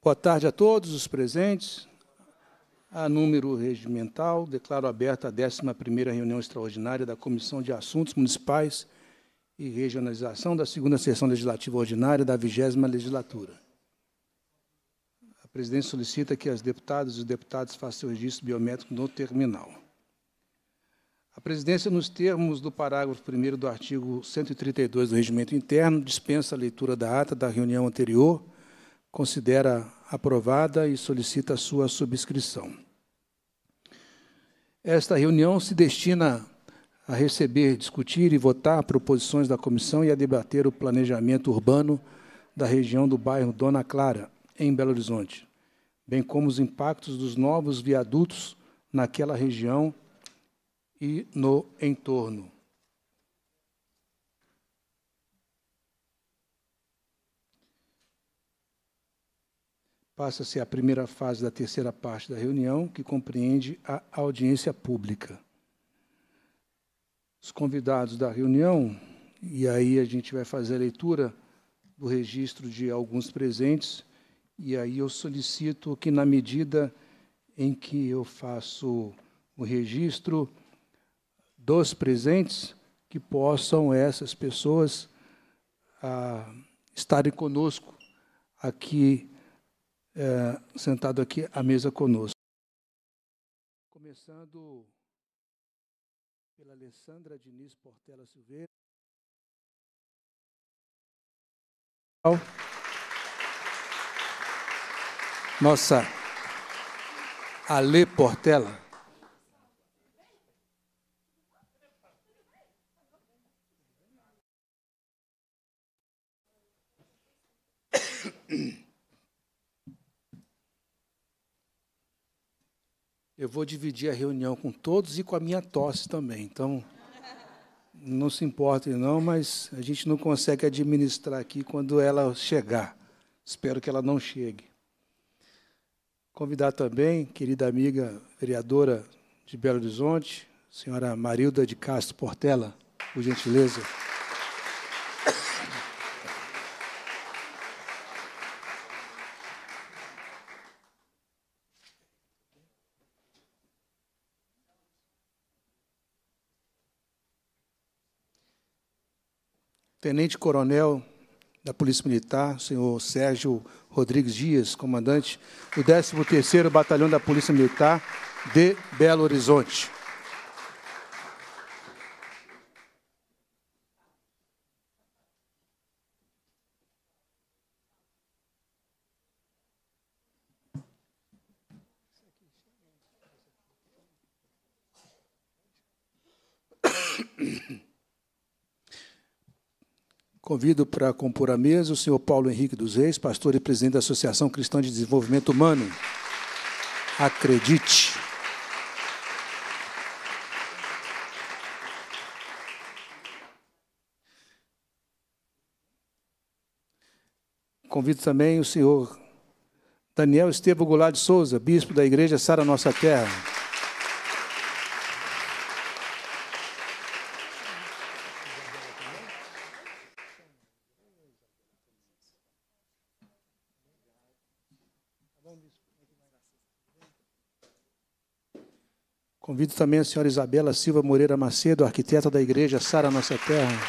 Boa tarde a todos os presentes. A número regimental, declaro aberta a 11ª reunião extraordinária da Comissão de Assuntos Municipais e Regionalização da segunda sessão legislativa ordinária da 20 legislatura. A presidência solicita que as deputadas e os deputados façam o registro biométrico no terminal. A presidência, nos termos do parágrafo 1 do artigo 132 do Regimento Interno, dispensa a leitura da ata da reunião anterior, considera aprovada e solicita sua subscrição. Esta reunião se destina a receber, discutir e votar proposições da comissão e a debater o planejamento urbano da região do bairro Dona Clara, em Belo Horizonte, bem como os impactos dos novos viadutos naquela região e no entorno. passa-se a primeira fase da terceira parte da reunião, que compreende a audiência pública. Os convidados da reunião, e aí a gente vai fazer a leitura do registro de alguns presentes, e aí eu solicito que, na medida em que eu faço o registro dos presentes, que possam essas pessoas ah, estarem conosco aqui é, sentado aqui à mesa conosco. Começando pela Alessandra Diniz Portela Silveira. Nossa Ale Portela. eu vou dividir a reunião com todos e com a minha tosse também. Então, não se importem não, mas a gente não consegue administrar aqui quando ela chegar. Espero que ela não chegue. Convidar também, querida amiga vereadora de Belo Horizonte, senhora Marilda de Castro Portela, por gentileza. tenente-coronel da Polícia Militar, senhor Sérgio Rodrigues Dias, comandante do 13º Batalhão da Polícia Militar de Belo Horizonte. Convido para compor a mesa o senhor Paulo Henrique dos Reis, pastor e presidente da Associação Cristã de Desenvolvimento Humano. Acredite. Convido também o senhor Daniel Estevam Goulart de Souza, bispo da Igreja Sara Nossa Terra. Convido também a senhora Isabela Silva Moreira Macedo, arquiteta da Igreja Sara Nossa Terra.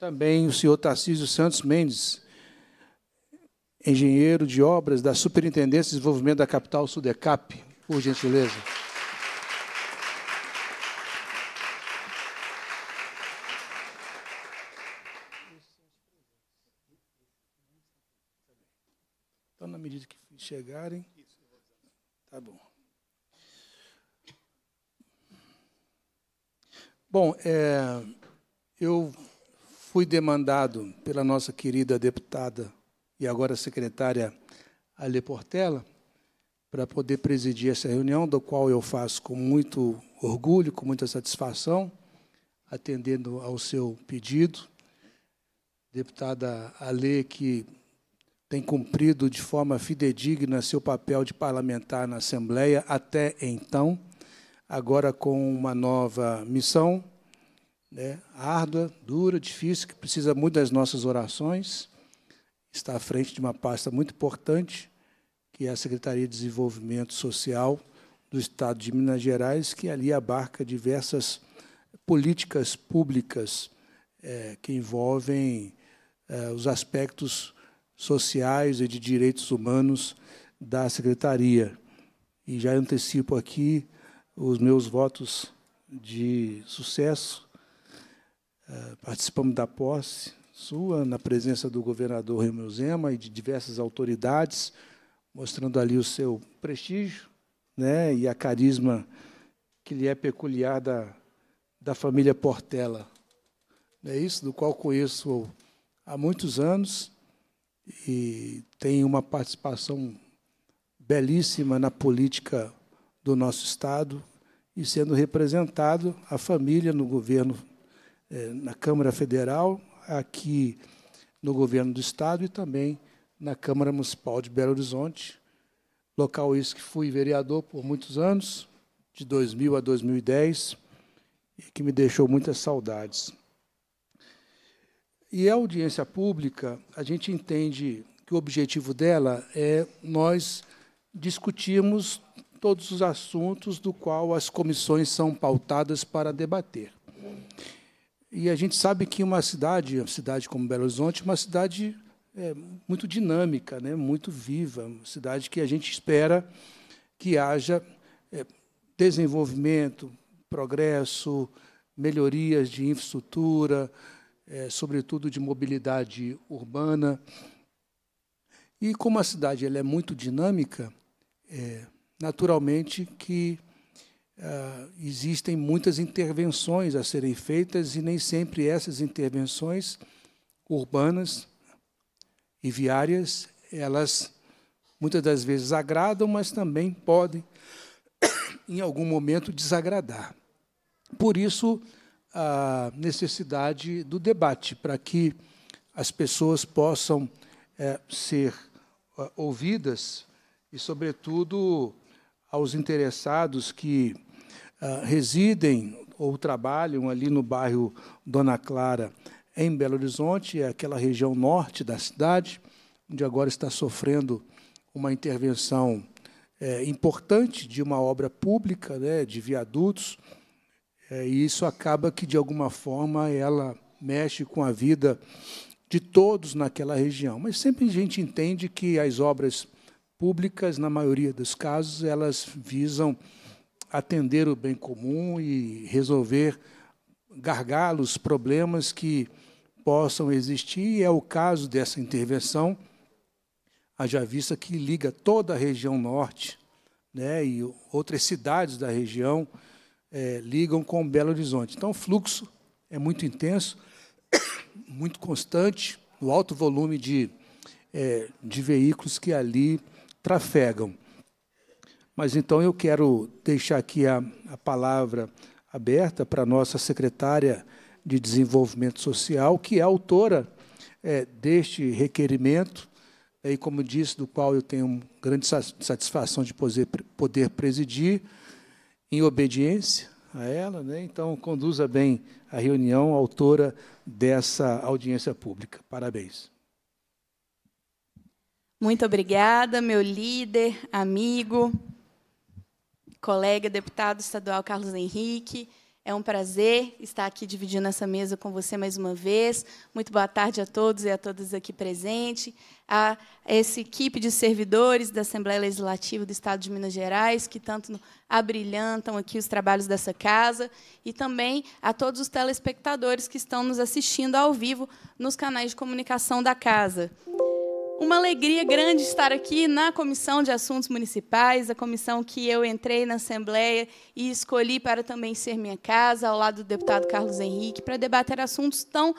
Também o senhor Tarcísio Santos Mendes, engenheiro de obras da Superintendência de Desenvolvimento da Capital Sudecap, por gentileza. chegarem. Tá bom. Bom, é, eu fui demandado pela nossa querida deputada e agora secretária Ale Portela para poder presidir essa reunião, do qual eu faço com muito orgulho, com muita satisfação, atendendo ao seu pedido. Deputada Ale, que tem cumprido de forma fidedigna seu papel de parlamentar na Assembleia até então, agora com uma nova missão, né, árdua, dura, difícil, que precisa muito das nossas orações. Está à frente de uma pasta muito importante, que é a Secretaria de Desenvolvimento Social do Estado de Minas Gerais, que ali abarca diversas políticas públicas é, que envolvem é, os aspectos sociais e de direitos humanos da secretaria. E já antecipo aqui os meus votos de sucesso. Eh, participamos da posse sua, na presença do governador Romeu Zema e de diversas autoridades, mostrando ali o seu prestígio né, e a carisma que lhe é peculiar da, da família Portela. É isso, do qual conheço há muitos anos e tem uma participação belíssima na política do nosso Estado e sendo representado a família no governo, eh, na Câmara Federal, aqui no governo do Estado e também na Câmara Municipal de Belo Horizonte, local esse que fui vereador por muitos anos, de 2000 a 2010, e que me deixou muitas saudades. E a audiência pública, a gente entende que o objetivo dela é nós discutirmos todos os assuntos do qual as comissões são pautadas para debater. E a gente sabe que uma cidade, uma cidade como Belo Horizonte, é uma cidade é, muito dinâmica, né, muito viva, uma cidade que a gente espera que haja é, desenvolvimento, progresso, melhorias de infraestrutura, é, sobretudo de mobilidade urbana. E como a cidade ela é muito dinâmica, é, naturalmente que ah, existem muitas intervenções a serem feitas e nem sempre essas intervenções urbanas e viárias, elas muitas das vezes agradam, mas também podem, em algum momento, desagradar. Por isso, a necessidade do debate, para que as pessoas possam é, ser é, ouvidas e, sobretudo, aos interessados que é, residem ou trabalham ali no bairro Dona Clara, em Belo Horizonte, é aquela região norte da cidade, onde agora está sofrendo uma intervenção é, importante de uma obra pública, né, de viadutos, é, e isso acaba que, de alguma forma, ela mexe com a vida de todos naquela região. Mas sempre a gente entende que as obras públicas, na maioria dos casos, elas visam atender o bem comum e resolver gargalos, problemas que possam existir, e é o caso dessa intervenção, haja vista que liga toda a região norte né, e outras cidades da região, é, ligam com Belo Horizonte. Então, o fluxo é muito intenso, muito constante, o alto volume de, é, de veículos que ali trafegam. Mas então eu quero deixar aqui a, a palavra aberta para a nossa secretária de Desenvolvimento Social, que é autora é, deste requerimento, né, e como disse, do qual eu tenho grande satisfação de poder, poder presidir em obediência a ela, né? então conduza bem a reunião, autora dessa audiência pública. Parabéns. Muito obrigada, meu líder, amigo, colega deputado estadual Carlos Henrique. É um prazer estar aqui dividindo essa mesa com você mais uma vez. Muito boa tarde a todos e a todas aqui presentes, a essa equipe de servidores da Assembleia Legislativa do Estado de Minas Gerais, que tanto abrilhantam aqui os trabalhos dessa casa, e também a todos os telespectadores que estão nos assistindo ao vivo nos canais de comunicação da casa. Uma alegria grande estar aqui na Comissão de Assuntos Municipais, a comissão que eu entrei na Assembleia e escolhi para também ser minha casa, ao lado do deputado Carlos Henrique, para debater assuntos tão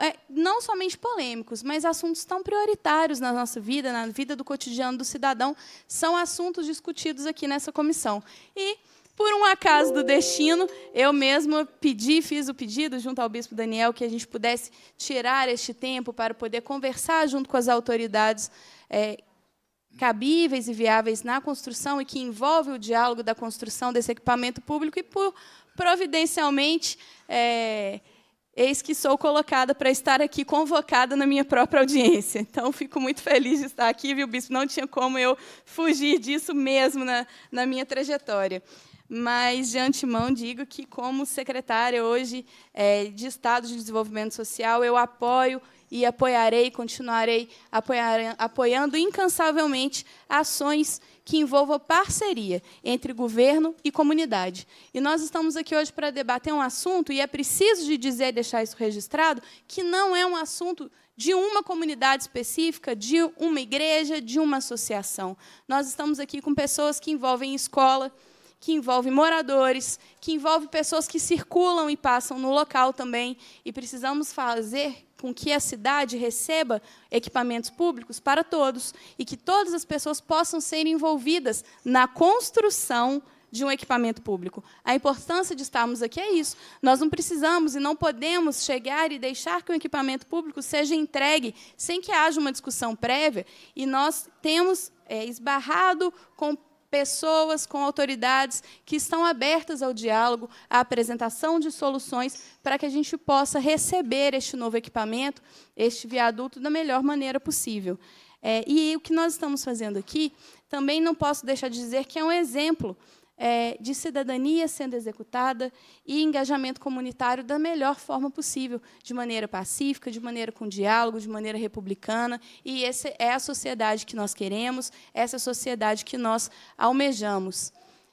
é, não somente polêmicos, mas assuntos tão prioritários na nossa vida, na vida do cotidiano do cidadão, são assuntos discutidos aqui nessa comissão. E por um acaso do destino, eu mesma pedi, fiz o pedido junto ao bispo Daniel que a gente pudesse tirar este tempo para poder conversar junto com as autoridades é, cabíveis e viáveis na construção e que envolve o diálogo da construção desse equipamento público e, por, providencialmente, é, eis que sou colocada para estar aqui convocada na minha própria audiência. Então, fico muito feliz de estar aqui, viu, bispo? Não tinha como eu fugir disso mesmo na, na minha trajetória mas de antemão digo que, como secretária hoje é, de Estado de Desenvolvimento Social, eu apoio e apoiarei, continuarei apoiar, apoiando incansavelmente ações que envolvam parceria entre governo e comunidade. E nós estamos aqui hoje para debater um assunto, e é preciso de dizer, deixar isso registrado, que não é um assunto de uma comunidade específica, de uma igreja, de uma associação. Nós estamos aqui com pessoas que envolvem escola, que envolve moradores, que envolve pessoas que circulam e passam no local também, e precisamos fazer com que a cidade receba equipamentos públicos para todos e que todas as pessoas possam ser envolvidas na construção de um equipamento público. A importância de estarmos aqui é isso. Nós não precisamos e não podemos chegar e deixar que o equipamento público seja entregue sem que haja uma discussão prévia. E nós temos é, esbarrado com pessoas com autoridades que estão abertas ao diálogo, à apresentação de soluções, para que a gente possa receber este novo equipamento, este viaduto, da melhor maneira possível. É, e o que nós estamos fazendo aqui, também não posso deixar de dizer que é um exemplo é, de cidadania sendo executada e engajamento comunitário da melhor forma possível, de maneira pacífica, de maneira com diálogo, de maneira republicana. E essa é a sociedade que nós queremos, essa é a sociedade que nós almejamos.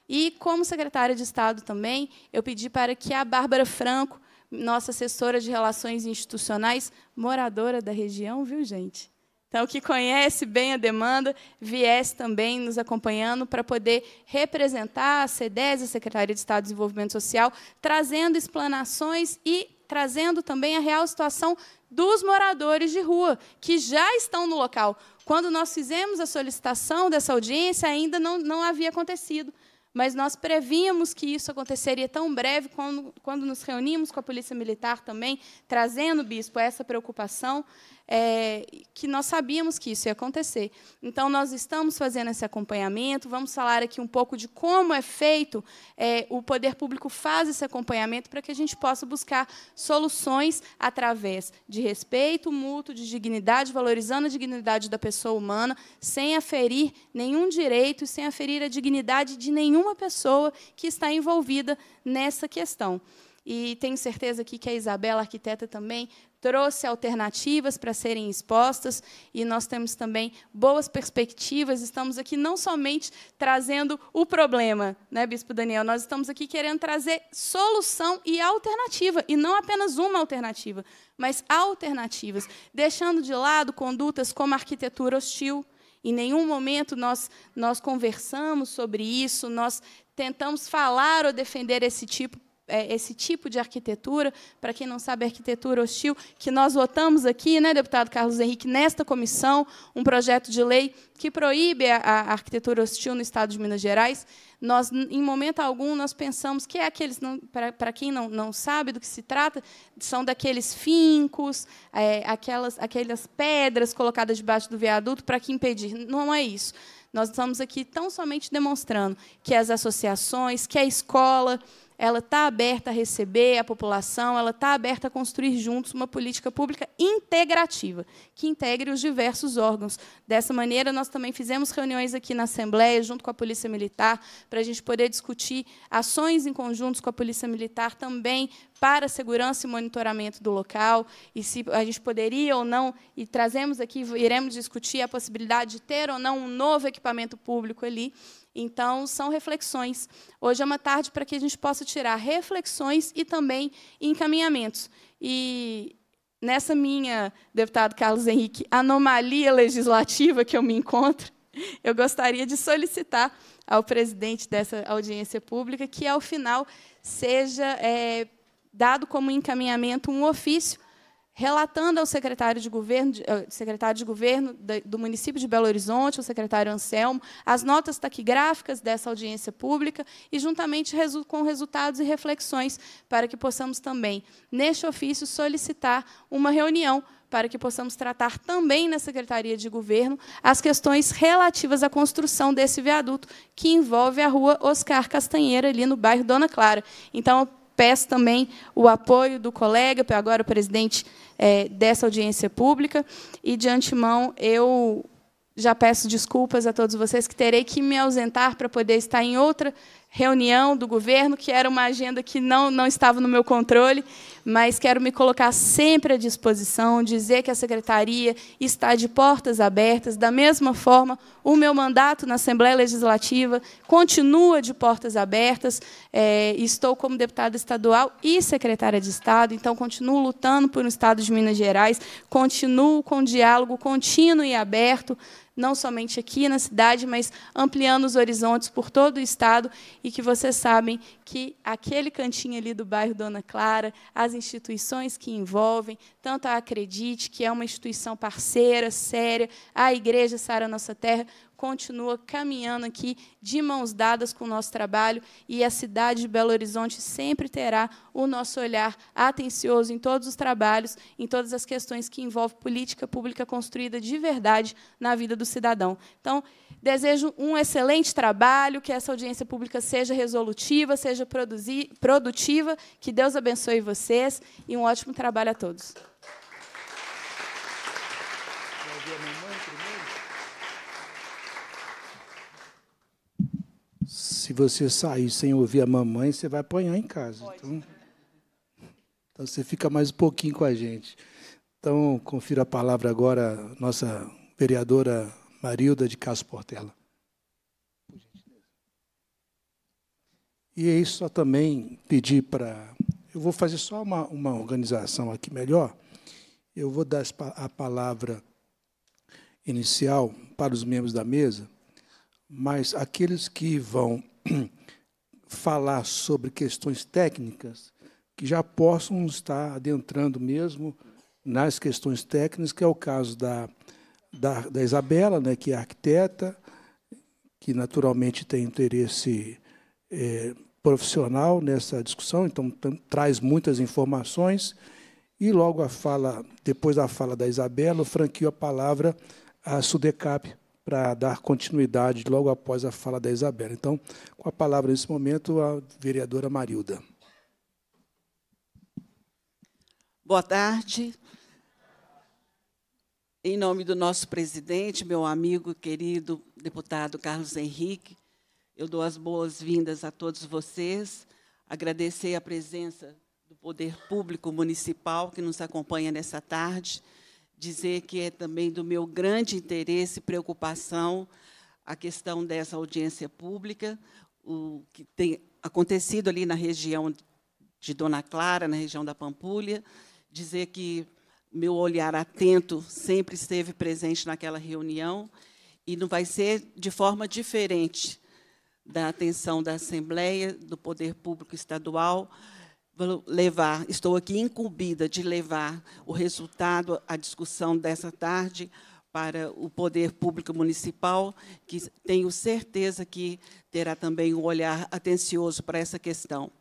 E, como secretária de Estado também, eu pedi para que a Bárbara Franco, nossa assessora de Relações Institucionais, moradora da região, viu, gente? Então, que conhece bem a demanda, viesse também nos acompanhando para poder representar a CEDES, a Secretaria de Estado de Desenvolvimento Social, trazendo explanações e trazendo também a real situação dos moradores de rua, que já estão no local. Quando nós fizemos a solicitação dessa audiência, ainda não, não havia acontecido. Mas nós prevíamos que isso aconteceria tão breve quando, quando nos reunimos com a Polícia Militar também, trazendo, bispo, essa preocupação é, que nós sabíamos que isso ia acontecer. Então, nós estamos fazendo esse acompanhamento, vamos falar aqui um pouco de como é feito, é, o poder público faz esse acompanhamento para que a gente possa buscar soluções através de respeito mútuo, de dignidade, valorizando a dignidade da pessoa humana, sem aferir nenhum direito e sem aferir a dignidade de nenhuma pessoa que está envolvida nessa questão e tenho certeza aqui que a Isabela, arquiteta, também trouxe alternativas para serem expostas e nós temos também boas perspectivas. Estamos aqui não somente trazendo o problema, né, Bispo Daniel? Nós estamos aqui querendo trazer solução e alternativa, e não apenas uma alternativa, mas alternativas, deixando de lado condutas como arquitetura hostil. Em nenhum momento nós, nós conversamos sobre isso, nós tentamos falar ou defender esse tipo é, esse tipo de arquitetura, para quem não sabe, arquitetura hostil, que nós votamos aqui, né, deputado Carlos Henrique, nesta comissão, um projeto de lei que proíbe a, a arquitetura hostil no Estado de Minas Gerais. Nós, em momento algum, nós pensamos que é aqueles, não, para, para quem não, não sabe do que se trata, são daqueles fincos, é, aquelas, aquelas pedras colocadas debaixo do viaduto para que impedir. Não é isso. Nós estamos aqui tão somente demonstrando que as associações, que a escola, ela está aberta a receber a população, ela está aberta a construir juntos uma política pública integrativa, que integre os diversos órgãos. Dessa maneira, nós também fizemos reuniões aqui na Assembleia, junto com a Polícia Militar, para a gente poder discutir ações em conjuntos com a Polícia Militar também para segurança e monitoramento do local, e se a gente poderia ou não, e trazemos aqui, iremos discutir a possibilidade de ter ou não um novo equipamento público ali, então, são reflexões. Hoje é uma tarde para que a gente possa tirar reflexões e também encaminhamentos. E nessa minha, deputado Carlos Henrique, anomalia legislativa que eu me encontro, eu gostaria de solicitar ao presidente dessa audiência pública que, ao final, seja é, dado como encaminhamento um ofício relatando ao secretário de governo, eh, secretário de governo do município de Belo Horizonte, o secretário Anselmo, as notas taquigráficas dessa audiência pública e juntamente com resultados e reflexões para que possamos também, neste ofício, solicitar uma reunião para que possamos tratar também na Secretaria de Governo as questões relativas à construção desse viaduto que envolve a rua Oscar Castanheira, ali no bairro Dona Clara. Então, Peço também o apoio do colega, agora o presidente é, dessa audiência pública. E, de antemão, eu já peço desculpas a todos vocês que terei que me ausentar para poder estar em outra reunião do governo, que era uma agenda que não, não estava no meu controle, mas quero me colocar sempre à disposição, dizer que a secretaria está de portas abertas. Da mesma forma, o meu mandato na Assembleia Legislativa continua de portas abertas. É, estou como deputada estadual e secretária de Estado, então continuo lutando por um Estado de Minas Gerais, continuo com um diálogo contínuo e aberto não somente aqui na cidade, mas ampliando os horizontes por todo o estado e que vocês sabem que aquele cantinho ali do bairro Dona Clara, as instituições que envolvem, tanto a Acredite, que é uma instituição parceira, séria, a Igreja Sara Nossa Terra, continua caminhando aqui de mãos dadas com o nosso trabalho e a cidade de Belo Horizonte sempre terá o nosso olhar atencioso em todos os trabalhos, em todas as questões que envolvem política pública construída de verdade na vida do cidadão. Então, Desejo um excelente trabalho, que essa audiência pública seja resolutiva, seja produtiva. Que Deus abençoe vocês e um ótimo trabalho a todos. Se você sair sem ouvir a mamãe, você vai apanhar em casa. Então, então você fica mais um pouquinho com a gente. Então, confiro a palavra agora, nossa vereadora Marilda de Caso Portela. E é isso só também pedir para. Eu vou fazer só uma, uma organização aqui melhor. Eu vou dar a palavra inicial para os membros da mesa, mas aqueles que vão falar sobre questões técnicas, que já possam estar adentrando mesmo nas questões técnicas, que é o caso da da, da Isabela, né, que é arquiteta, que naturalmente tem interesse é, profissional nessa discussão, então traz muitas informações. E logo a fala, depois da fala da Isabela, eu franquio a palavra a Sudecap para dar continuidade logo após a fala da Isabela. Então, com a palavra nesse momento, a vereadora Marilda. Boa tarde em nome do nosso presidente, meu amigo querido deputado Carlos Henrique, eu dou as boas-vindas a todos vocês, agradecer a presença do Poder Público Municipal que nos acompanha nessa tarde, dizer que é também do meu grande interesse e preocupação a questão dessa audiência pública, o que tem acontecido ali na região de Dona Clara, na região da Pampulha, dizer que meu olhar atento sempre esteve presente naquela reunião e não vai ser de forma diferente da atenção da Assembleia, do Poder Público Estadual, levar, estou aqui incumbida de levar o resultado, a discussão dessa tarde para o Poder Público Municipal, que tenho certeza que terá também um olhar atencioso para essa questão.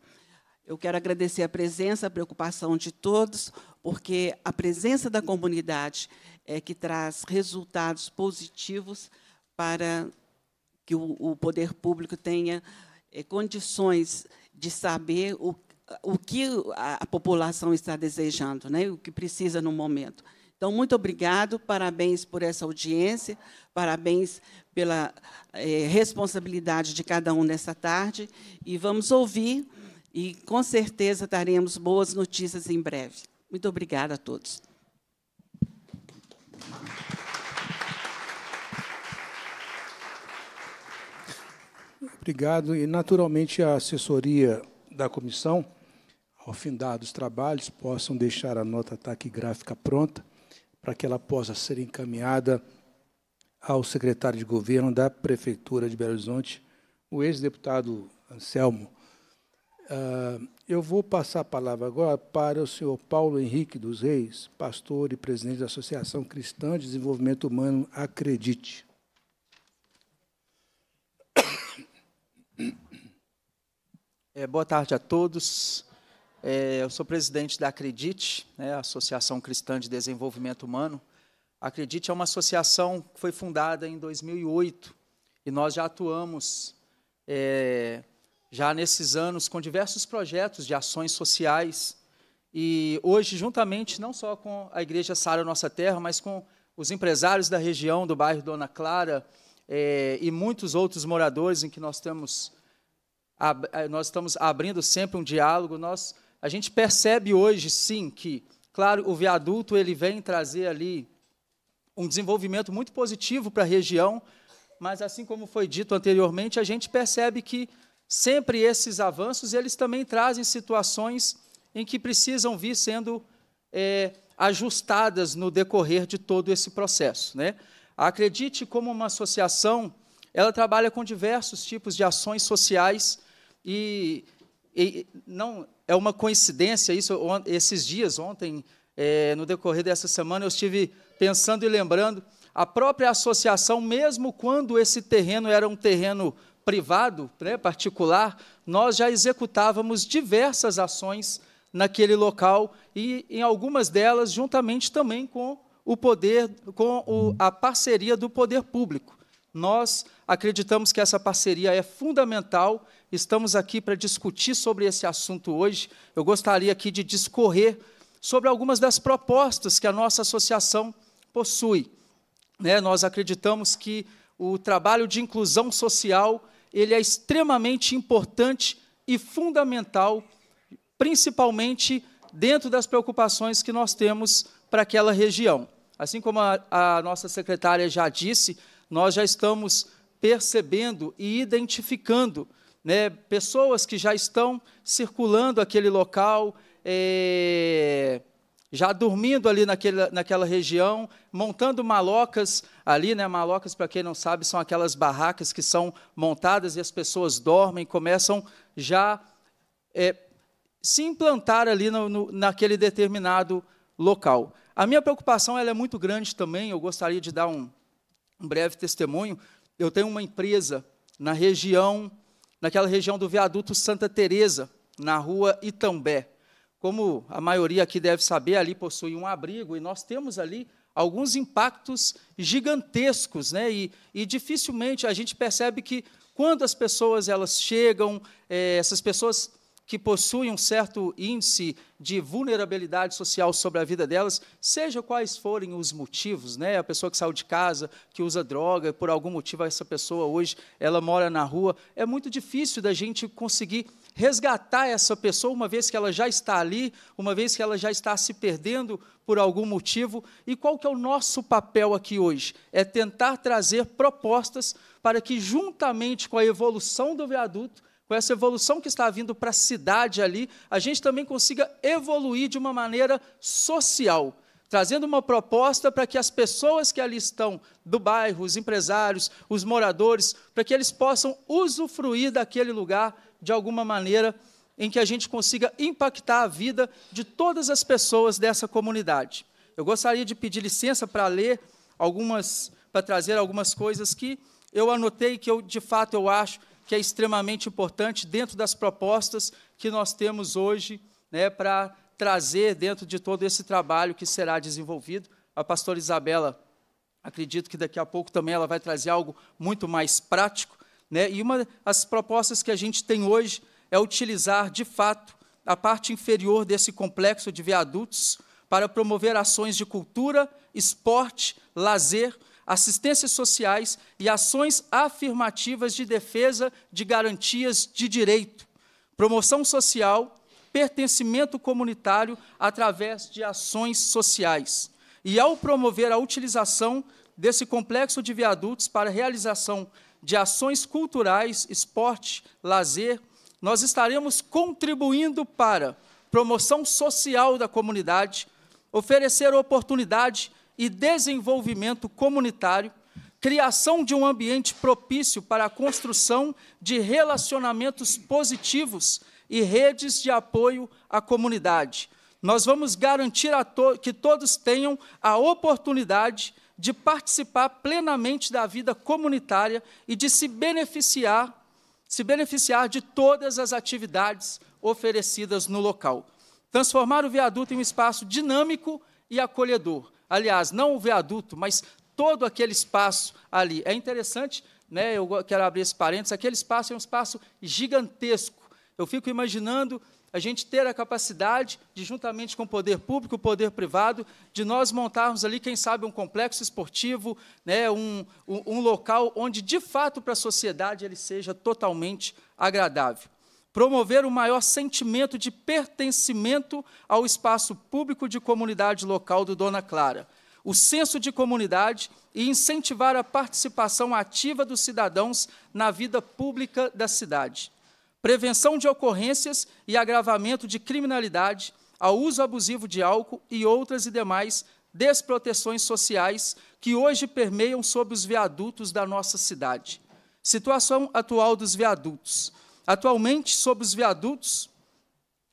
Eu quero agradecer a presença, a preocupação de todos, porque a presença da comunidade é que traz resultados positivos para que o, o poder público tenha é, condições de saber o, o que a, a população está desejando, né, o que precisa no momento. Então, muito obrigado, parabéns por essa audiência, parabéns pela é, responsabilidade de cada um nessa tarde, e vamos ouvir e com certeza daremos boas notícias em breve. Muito obrigada a todos. Obrigado. E, naturalmente, a assessoria da comissão, ao findar dos trabalhos, possam deixar a nota taquigráfica pronta para que ela possa ser encaminhada ao secretário de governo da Prefeitura de Belo Horizonte, o ex-deputado Anselmo ah, eu vou passar a palavra agora para o senhor Paulo Henrique dos Reis, pastor e presidente da Associação Cristã de Desenvolvimento Humano Acredite. É, boa tarde a todos. É, eu sou presidente da Acredite, né, Associação Cristã de Desenvolvimento Humano. Acredite é uma associação que foi fundada em 2008 e nós já atuamos é, já nesses anos com diversos projetos de ações sociais. E hoje, juntamente, não só com a Igreja Sara Nossa Terra, mas com os empresários da região, do bairro Dona Clara, é, e muitos outros moradores em que nós temos ab, é, nós estamos abrindo sempre um diálogo nós a gente percebe hoje sim que claro o viaduto ele vem trazer ali um desenvolvimento muito positivo para a região mas assim como foi dito anteriormente a gente percebe que sempre esses avanços eles também trazem situações em que precisam vir sendo é, ajustadas no decorrer de todo esse processo. Né? Acredite como uma associação, ela trabalha com diversos tipos de ações sociais e, e não é uma coincidência isso. On, esses dias ontem, é, no decorrer dessa semana, eu estive pensando e lembrando a própria associação, mesmo quando esse terreno era um terreno privado, né, particular, nós já executávamos diversas ações naquele local e, em algumas delas, juntamente também com o poder, com o, a parceria do poder público. Nós acreditamos que essa parceria é fundamental. Estamos aqui para discutir sobre esse assunto hoje. Eu gostaria aqui de discorrer sobre algumas das propostas que a nossa associação possui. Né, nós acreditamos que o trabalho de inclusão social ele é extremamente importante e fundamental, principalmente dentro das preocupações que nós temos para aquela região. Assim como a, a nossa secretária já disse, nós já estamos percebendo e identificando né, pessoas que já estão circulando aquele local, é, já dormindo ali naquela região, montando malocas Ali, né, malocas, para quem não sabe, são aquelas barracas que são montadas e as pessoas dormem, começam já é, se implantar ali no, no, naquele determinado local. A minha preocupação ela é muito grande também, eu gostaria de dar um, um breve testemunho. Eu tenho uma empresa na região, naquela região do viaduto Santa Teresa, na rua Itambé. Como a maioria aqui deve saber, ali possui um abrigo e nós temos ali alguns impactos gigantescos, né? E, e dificilmente a gente percebe que quando as pessoas elas chegam, é, essas pessoas que possuem um certo índice de vulnerabilidade social sobre a vida delas, seja quais forem os motivos, né? A pessoa que saiu de casa, que usa droga, por algum motivo essa pessoa hoje ela mora na rua, é muito difícil da gente conseguir resgatar essa pessoa, uma vez que ela já está ali, uma vez que ela já está se perdendo por algum motivo. E qual que é o nosso papel aqui hoje? É tentar trazer propostas para que, juntamente com a evolução do viaduto, com essa evolução que está vindo para a cidade ali, a gente também consiga evoluir de uma maneira social trazendo uma proposta para que as pessoas que ali estão, do bairro, os empresários, os moradores, para que eles possam usufruir daquele lugar de alguma maneira em que a gente consiga impactar a vida de todas as pessoas dessa comunidade. Eu gostaria de pedir licença para ler algumas, para trazer algumas coisas que eu anotei que eu de fato eu acho que é extremamente importante dentro das propostas que nós temos hoje, né, para trazer dentro de todo esse trabalho que será desenvolvido. A pastora Isabela, acredito que daqui a pouco também ela vai trazer algo muito mais prático né? E uma das propostas que a gente tem hoje é utilizar, de fato, a parte inferior desse complexo de viadutos para promover ações de cultura, esporte, lazer, assistências sociais e ações afirmativas de defesa de garantias de direito, promoção social, pertencimento comunitário através de ações sociais. E ao promover a utilização desse complexo de viadutos para realização de ações culturais, esporte, lazer, nós estaremos contribuindo para promoção social da comunidade, oferecer oportunidade e desenvolvimento comunitário, criação de um ambiente propício para a construção de relacionamentos positivos e redes de apoio à comunidade. Nós vamos garantir to que todos tenham a oportunidade de participar plenamente da vida comunitária e de se beneficiar, se beneficiar de todas as atividades oferecidas no local. Transformar o viaduto em um espaço dinâmico e acolhedor. Aliás, não o viaduto, mas todo aquele espaço ali. É interessante, né, eu quero abrir esse parênteses, aquele espaço é um espaço gigantesco. Eu fico imaginando a gente ter a capacidade de, juntamente com o poder público e o poder privado, de nós montarmos ali, quem sabe, um complexo esportivo, né, um, um, um local onde, de fato, para a sociedade ele seja totalmente agradável. Promover o um maior sentimento de pertencimento ao espaço público de comunidade local do Dona Clara o senso de comunidade e incentivar a participação ativa dos cidadãos na vida pública da cidade prevenção de ocorrências e agravamento de criminalidade, ao uso abusivo de álcool e outras e demais desproteções sociais que hoje permeiam sobre os viadutos da nossa cidade. Situação atual dos viadutos. Atualmente, sobre os viadutos,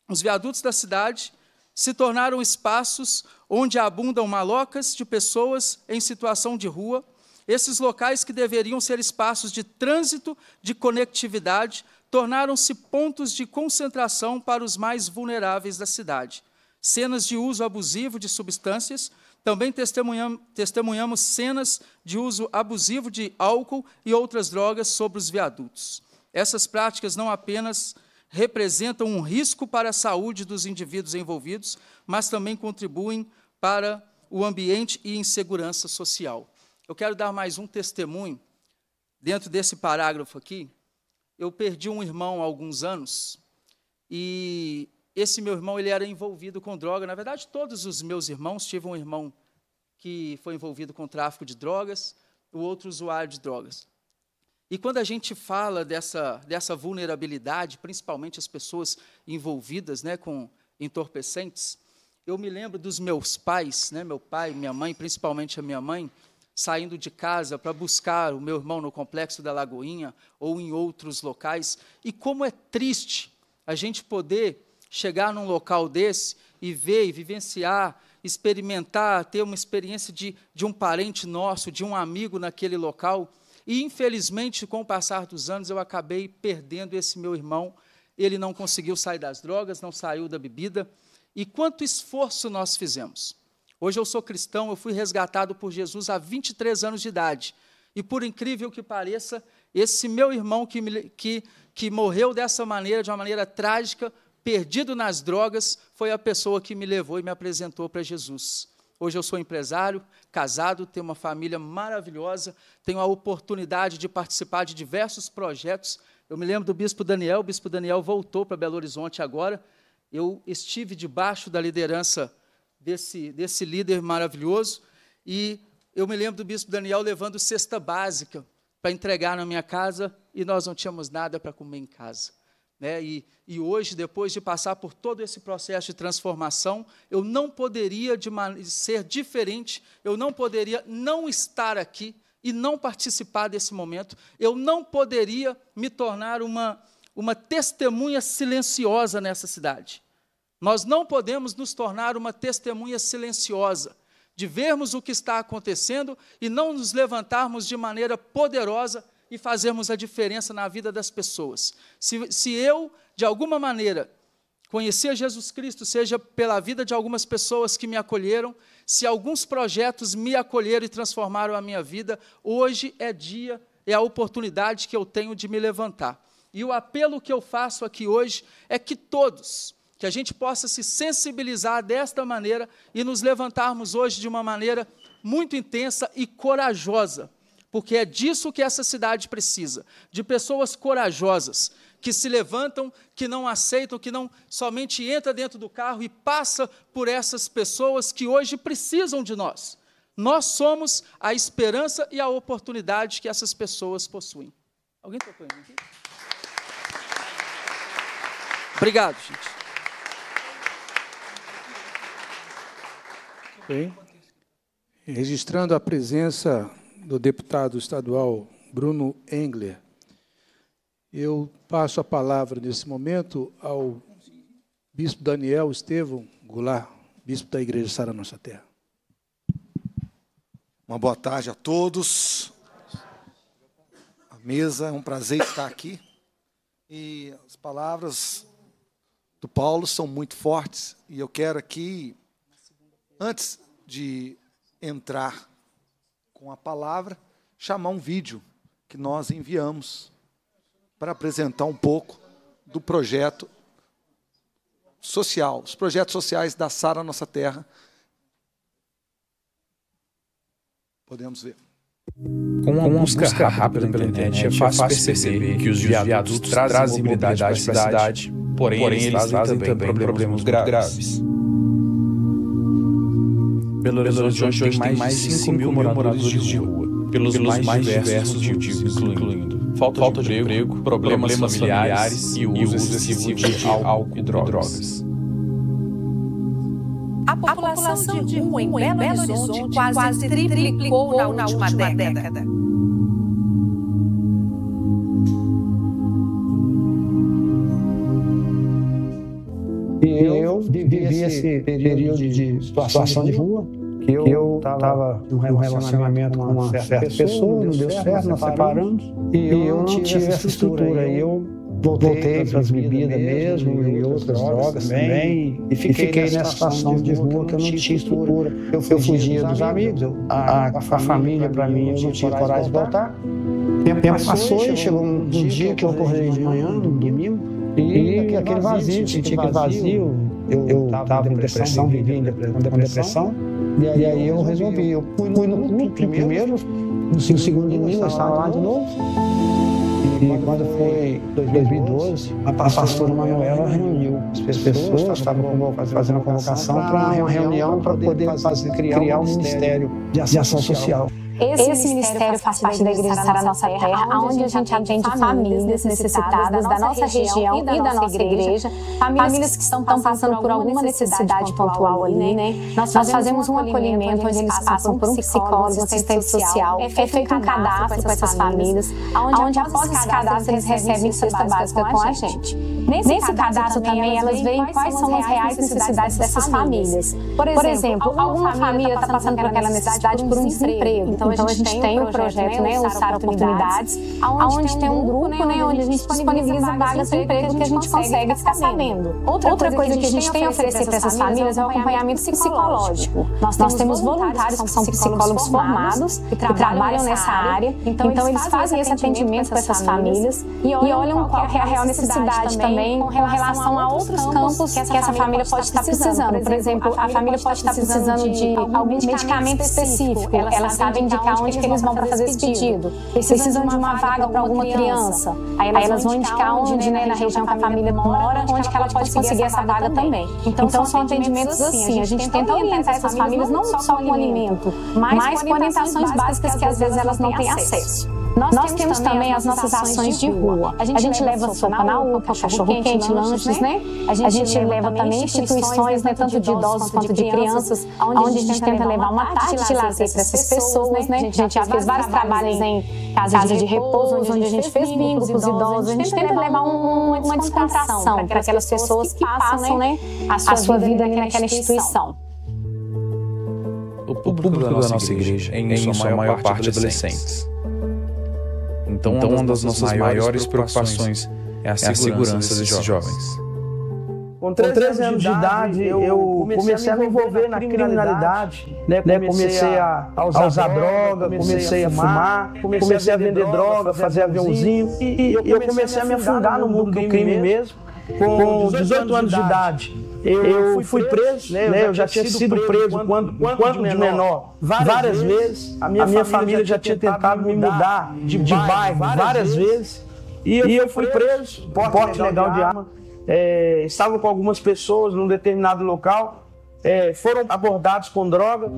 os viadutos da cidade se tornaram espaços onde abundam malocas de pessoas em situação de rua, esses locais que deveriam ser espaços de trânsito, de conectividade, tornaram-se pontos de concentração para os mais vulneráveis da cidade. Cenas de uso abusivo de substâncias, também testemunham, testemunhamos cenas de uso abusivo de álcool e outras drogas sobre os viadutos. Essas práticas não apenas representam um risco para a saúde dos indivíduos envolvidos, mas também contribuem para o ambiente e insegurança social. Eu quero dar mais um testemunho dentro desse parágrafo aqui, eu perdi um irmão há alguns anos e esse meu irmão ele era envolvido com droga. Na verdade, todos os meus irmãos tiveram um irmão que foi envolvido com tráfico de drogas, o outro usuário de drogas. E quando a gente fala dessa, dessa vulnerabilidade, principalmente as pessoas envolvidas né, com entorpecentes, eu me lembro dos meus pais, né, meu pai, minha mãe, principalmente a minha mãe, saindo de casa para buscar o meu irmão no Complexo da Lagoinha ou em outros locais. E como é triste a gente poder chegar num local desse e ver e vivenciar, experimentar, ter uma experiência de, de um parente nosso, de um amigo naquele local. E, infelizmente, com o passar dos anos, eu acabei perdendo esse meu irmão. Ele não conseguiu sair das drogas, não saiu da bebida. E quanto esforço nós fizemos? Hoje eu sou cristão, eu fui resgatado por Jesus há 23 anos de idade. E por incrível que pareça, esse meu irmão que, me, que, que morreu dessa maneira, de uma maneira trágica, perdido nas drogas, foi a pessoa que me levou e me apresentou para Jesus. Hoje eu sou empresário, casado, tenho uma família maravilhosa, tenho a oportunidade de participar de diversos projetos. Eu me lembro do Bispo Daniel, o Bispo Daniel voltou para Belo Horizonte agora. Eu estive debaixo da liderança desse, desse líder maravilhoso. E eu me lembro do bispo Daniel levando cesta básica para entregar na minha casa e nós não tínhamos nada para comer em casa. Né? E, e, hoje, depois de passar por todo esse processo de transformação, eu não poderia ser diferente, eu não poderia não estar aqui e não participar desse momento, eu não poderia me tornar uma, uma testemunha silenciosa nessa cidade. Nós não podemos nos tornar uma testemunha silenciosa, de vermos o que está acontecendo e não nos levantarmos de maneira poderosa e fazermos a diferença na vida das pessoas. Se, se eu, de alguma maneira, conhecer Jesus Cristo, seja pela vida de algumas pessoas que me acolheram, se alguns projetos me acolheram e transformaram a minha vida, hoje é dia, é a oportunidade que eu tenho de me levantar. E o apelo que eu faço aqui hoje é que todos, que a gente possa se sensibilizar desta maneira e nos levantarmos hoje de uma maneira muito intensa e corajosa, porque é disso que essa cidade precisa, de pessoas corajosas, que se levantam, que não aceitam, que não somente entra dentro do carro e passa por essas pessoas que hoje precisam de nós. Nós somos a esperança e a oportunidade que essas pessoas possuem. Alguém tocou em mim aqui? Obrigado, gente. Bem, registrando a presença do deputado estadual Bruno Engler, eu passo a palavra nesse momento ao bispo Daniel Estevão Goulart, bispo da Igreja Sara Nossa Terra. Uma boa tarde a todos. A mesa, é um prazer estar aqui. E as palavras do Paulo são muito fortes e eu quero aqui antes de entrar com a palavra, chamar um vídeo que nós enviamos para apresentar um pouco do projeto social, os projetos sociais da Sara Nossa Terra. Podemos ver. Com uma busca rápida pela internet, é, é fácil perceber que os viadutos trazem mobilidade para a cidade, porém, porém eles trazem também problemas graves. Belo Horizonte hoje tem mais, mais de 5 mil moradores de, de rua, pelos, pelos mais diversos motivos, incluindo falta, falta de, de emprego, problemas, problemas familiares e uso excessivo de álcool e drogas. A população, a população de rua em Belo Horizonte quase triplicou na última década. década. eu vivi esse período de situação de rua, que eu estava num relacionamento com uma certa pessoa, não deu certo, nós separamos, e eu não tive essa estrutura, eu voltei para as bebidas mesmo e outras drogas também, e fiquei nessa situação de rua que eu não tinha estrutura. Eu fugia dos amigos, a ah, família para mim, eu não tinha coragem de voltar. Tempo passou e chegou um dia que eu acordei de manhã, no domingo, e, aquele vazio, vazio aquele vazio, eu estava em depressão, vivia com depressão. E aí, e aí eu resolvi. Eu fui no, no, primeiro, no segundo domingo eu estava lá de novo. E quando foi 2012, a pastora Manuela reuniu as pessoas, estavam fazendo a convocação para uma reunião para poder fazer, criar um ministério de ação social. Esse, Esse ministério faz parte da Igreja Sara Nossa Terra, onde a gente atende famílias necessitadas da nossa região e da nossa, igreja, famílias que estão passando por alguma necessidade pontual ali, né? né? Nós fazemos um acolhimento onde eles passam por um psicólogo, assistente social, é feito um cadastro com essas famílias, onde após esse cadastro eles recebem cesta básica com a gente. Nesse, Nesse cadastro, cadastro também elas veem quais são as reais necessidades dessas famílias. Por exemplo, por exemplo alguma família está tá passando por aquela necessidade por um desemprego. Então, então a gente tem um projeto, né, né, Usar Oportunidades, onde tem um grupo, né, né, onde a gente disponibiliza vagas de emprego que a gente consegue ficar sabendo. Outra coisa que a gente tem a oferecer para essas famílias é o é acompanhamento psicológico. Nós, nós temos voluntários que são psicólogos formados, e trabalham nessa área. Então, eles fazem esse atendimento para essas famílias e olham qual é a real necessidade também também com relação a outros campos que essa família pode estar precisando. Por exemplo, a família pode estar precisando de algum medicamento específico. Ela sabe indicar onde que eles vão para fazer esse pedido. Precisam de uma vaga para alguma criança. Aí elas vão indicar onde, né, né na região que a família mora, onde que ela pode conseguir essa vaga também. Então, então são atendimentos assim. A assim, gente tenta orientar essas famílias não só com alimento, mas com orientações básicas que às vezes elas não têm acesso. Nós, Nós temos, temos, também as nossas ações de rua. A gente, a gente leva sopa na UPA, cachorro-quente, lanches, né? né? A gente, a gente leva também instituições, né? né tanto de idosos quanto de crianças, onde a gente tenta levar uma tarde de lazer para essas pessoas, né? né? A gente já fez vários trabalhos em casa de repouso, onde a gente fez bingo para os idosos. A gente tenta levar uma descontração para aquelas pessoas que passam né, a sua, vida naquela instituição. O público da nossa igreja é, em sua maior parte, adolescentes. Então, então uma das nossas maiores preocupações é a é segurança desses jovens. Com 13, anos de idade, eu comecei a me envolver na criminalidade, né? né? comecei a, a usar droga, comecei a fumar, comecei a vender droga, fazer aviãozinho, e, eu comecei a me afundar no mundo do crime mesmo com 18 anos de idade, eu fui preso, né? eu né? já tinha sido preso quando, quando de menor. Várias vezes, a minha família já tinha tentado me mudar de bairro várias vezes. E eu fui preso, porte legal de arma. É, estava com algumas pessoas num determinado local, é, foram abordados com droga,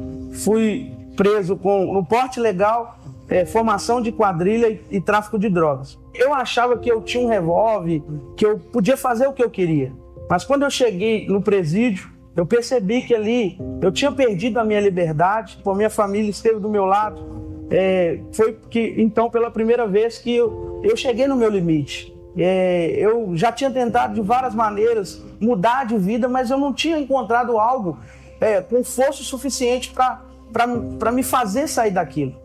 fui preso com no porte legal é, formação de quadrilha e, e, tráfico de drogas. Eu achava que eu tinha um revólver, que eu podia fazer o que eu queria. Mas quando eu cheguei no presídio, eu percebi que ali eu tinha perdido a minha liberdade, por minha família esteve do meu lado. É, foi que então pela primeira vez que eu, eu cheguei no meu limite. É, eu já tinha tentado de várias maneiras mudar de vida, mas eu não tinha encontrado algo é, com força suficiente para me fazer sair daquilo.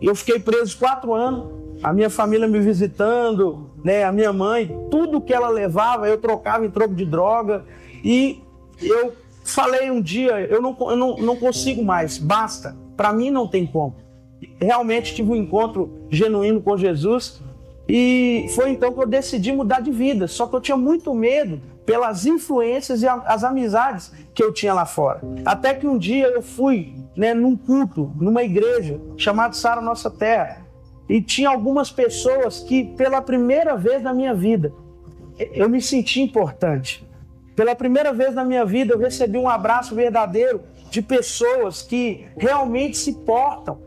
Eu fiquei preso quatro anos, a minha família me visitando, né, a minha mãe, tudo que ela levava eu trocava em troco de droga. E eu falei um dia, eu não, eu não, não consigo mais, basta, para mim não tem como. Realmente tive um encontro genuíno com Jesus e foi então que eu decidi mudar de vida. Só que eu tinha muito medo pelas influências e as amizades que eu tinha lá fora. Até que um dia eu fui né, num culto, numa igreja chamada Sara Nossa Terra, e tinha algumas pessoas que, pela primeira vez na minha vida, eu me senti importante. Pela primeira vez na minha vida, eu recebi um abraço verdadeiro de pessoas que realmente se portam.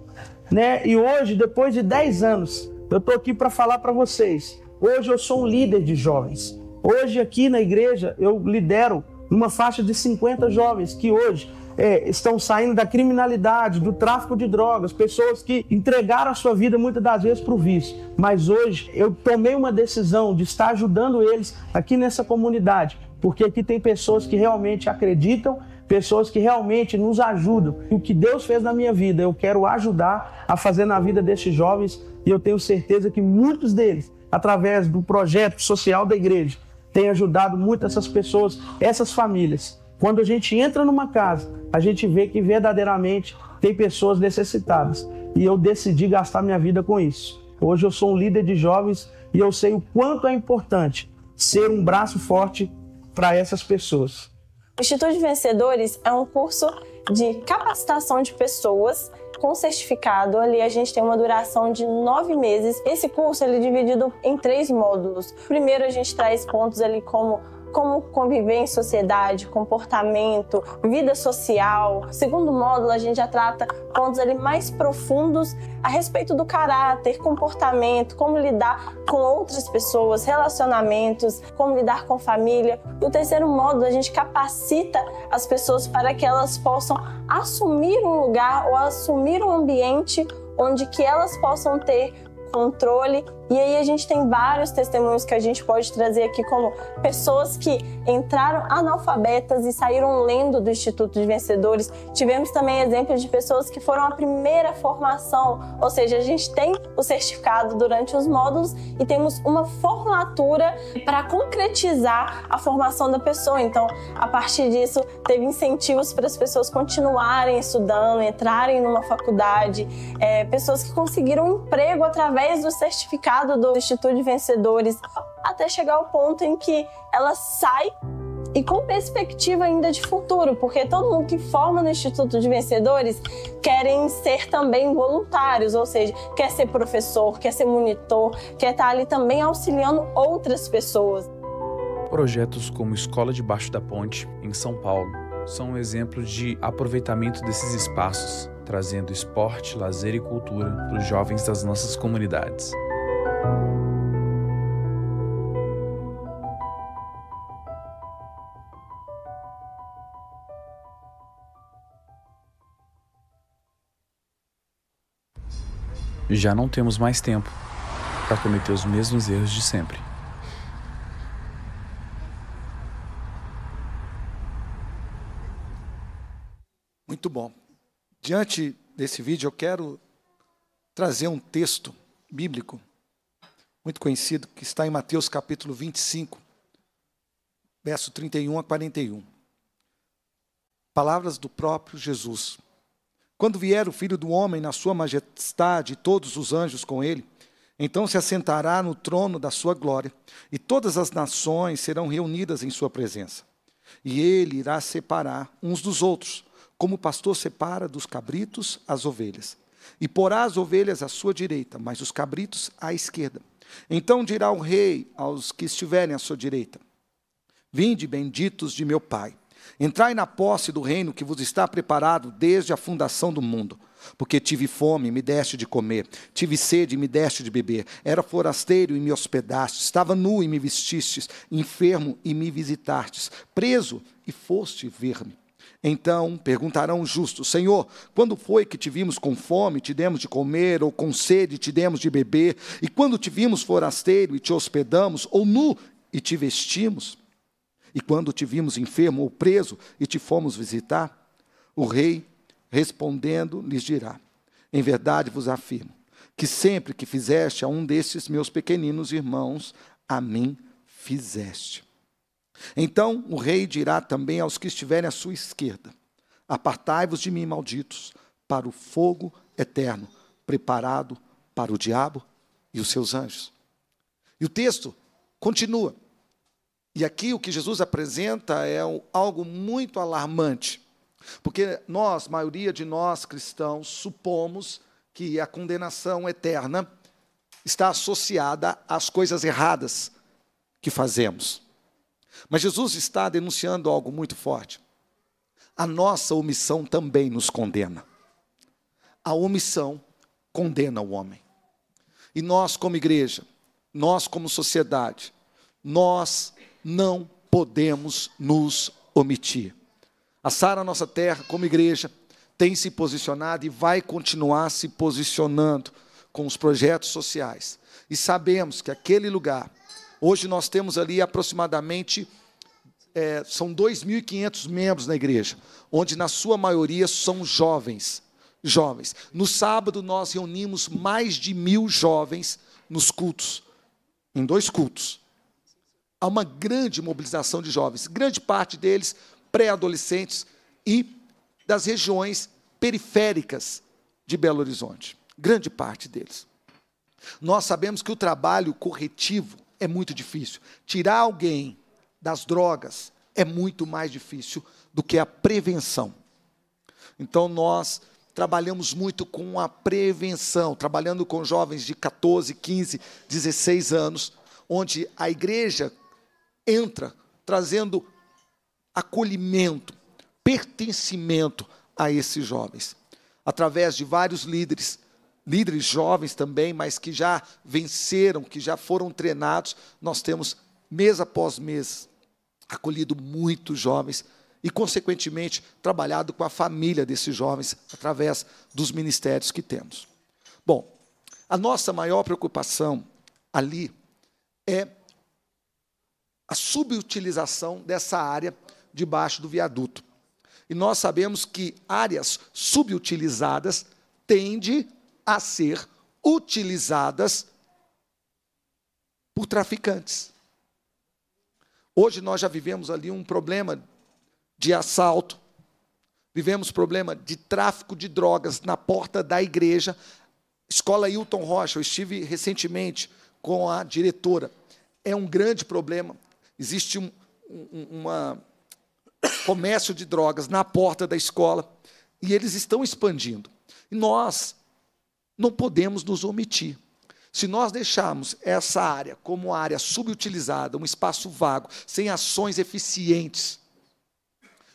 Né? E hoje, depois de 10 anos, eu estou aqui para falar para vocês. Hoje eu sou um líder de jovens. Hoje, aqui na igreja, eu lidero uma faixa de 50 jovens que hoje é, estão saindo da criminalidade, do tráfico de drogas, pessoas que entregaram a sua vida muitas das vezes para o vício. Mas hoje eu tomei uma decisão de estar ajudando eles aqui nessa comunidade, porque aqui tem pessoas que realmente acreditam, pessoas que realmente nos ajudam. E o que Deus fez na minha vida, eu quero ajudar a fazer na vida destes jovens e eu tenho certeza que muitos deles, através do projeto social da igreja, tem ajudado muito essas pessoas, essas famílias. Quando a gente entra numa casa, a gente vê que verdadeiramente tem pessoas necessitadas. E eu decidi gastar minha vida com isso. Hoje eu sou um líder de jovens e eu sei o quanto é importante ser um braço forte para essas pessoas. O Instituto de Vencedores é um curso de capacitação de pessoas com certificado, ali a gente tem uma duração de nove meses. Esse curso ele é dividido em três módulos. Primeiro a gente traz pontos ali como como conviver em sociedade, comportamento, vida social. Segundo módulo, a gente já trata pontos ali mais profundos a respeito do caráter, comportamento, como lidar com outras pessoas, relacionamentos, como lidar com família. No terceiro módulo, a gente capacita as pessoas para que elas possam assumir um lugar ou assumir um ambiente onde que elas possam ter controle e aí a gente tem vários testemunhos que a gente pode trazer aqui, como pessoas que entraram analfabetas e saíram lendo do Instituto de Vencedores. Tivemos também exemplos de pessoas que foram a primeira formação, ou seja, a gente tem o certificado durante os módulos e temos uma formatura para concretizar a formação da pessoa. Então, a partir disso, teve incentivos para as pessoas continuarem estudando, entrarem numa faculdade, é, pessoas que conseguiram um emprego através do certificado do Instituto de Vencedores, até chegar ao ponto em que ela sai e com perspectiva ainda de futuro, porque todo mundo que forma no Instituto de Vencedores querem ser também voluntários, ou seja, quer ser professor, quer ser monitor, quer estar ali também auxiliando outras pessoas. Projetos como Escola debaixo da ponte em São Paulo são um exemplo de aproveitamento desses espaços, trazendo esporte, lazer e cultura para os jovens das nossas comunidades. Já não temos mais tempo para cometer os mesmos erros de sempre. Muito bom. Diante desse vídeo, eu quero trazer um texto bíblico muito conhecido, que está em Mateus capítulo 25, verso 31 a 41. Palavras do próprio Jesus. Quando vier o Filho do Homem na sua majestade e todos os anjos com ele, então se assentará no trono da sua glória, e todas as nações serão reunidas em sua presença. E ele irá separar uns dos outros, como o pastor separa dos cabritos as ovelhas. E porá as ovelhas à sua direita, mas os cabritos à esquerda. Então dirá o rei aos que estiverem à sua direita: Vinde, benditos de meu Pai. Entrai na posse do reino que vos está preparado desde a fundação do mundo. Porque tive fome, me deste de comer, tive sede, me deste de beber, era forasteiro e me hospedaste, estava nu e me vestistes, enfermo e me visitastes, preso e foste ver-me. Então perguntarão os justos: Senhor, quando foi que te vimos com fome, te demos de comer, ou com sede, te demos de beber? E quando te vimos forasteiro e te hospedamos, ou nu e te vestimos? E quando te vimos enfermo ou preso e te fomos visitar? O rei, respondendo, lhes dirá: Em verdade vos afirmo que sempre que fizeste a um destes meus pequeninos irmãos, a mim fizeste. Então o rei dirá também aos que estiverem à sua esquerda: Apartai-vos de mim, malditos, para o fogo eterno, preparado para o diabo e os seus anjos. E o texto continua. E aqui o que Jesus apresenta é algo muito alarmante, porque nós, maioria de nós cristãos, supomos que a condenação eterna está associada às coisas erradas que fazemos. Mas Jesus está denunciando algo muito forte. A nossa omissão também nos condena. A omissão condena o homem. E nós, como igreja, nós, como sociedade, nós não podemos nos omitir. A Sara, nossa terra, como igreja, tem se posicionado e vai continuar se posicionando com os projetos sociais. E sabemos que aquele lugar Hoje nós temos ali aproximadamente é, são 2.500 membros na igreja, onde na sua maioria são jovens. Jovens. No sábado nós reunimos mais de mil jovens nos cultos, em dois cultos. Há uma grande mobilização de jovens, grande parte deles pré-adolescentes e das regiões periféricas de Belo Horizonte. Grande parte deles. Nós sabemos que o trabalho corretivo é muito difícil. Tirar alguém das drogas é muito mais difícil do que a prevenção. Então nós trabalhamos muito com a prevenção, trabalhando com jovens de 14, 15, 16 anos, onde a igreja entra trazendo acolhimento, pertencimento a esses jovens, através de vários líderes líderes jovens também, mas que já venceram, que já foram treinados, nós temos, mês após mês, acolhido muitos jovens e, consequentemente, trabalhado com a família desses jovens através dos ministérios que temos. Bom, a nossa maior preocupação ali é a subutilização dessa área debaixo do viaduto. E nós sabemos que áreas subutilizadas tende a ser utilizadas por traficantes. Hoje nós já vivemos ali um problema de assalto, vivemos problema de tráfico de drogas na porta da igreja. Escola Hilton Rocha, eu estive recentemente com a diretora. É um grande problema. Existe um um, uma, comércio de drogas na porta da escola e eles estão expandindo. E nós não podemos nos omitir. Se nós deixarmos essa área como área subutilizada, um espaço vago, sem ações eficientes,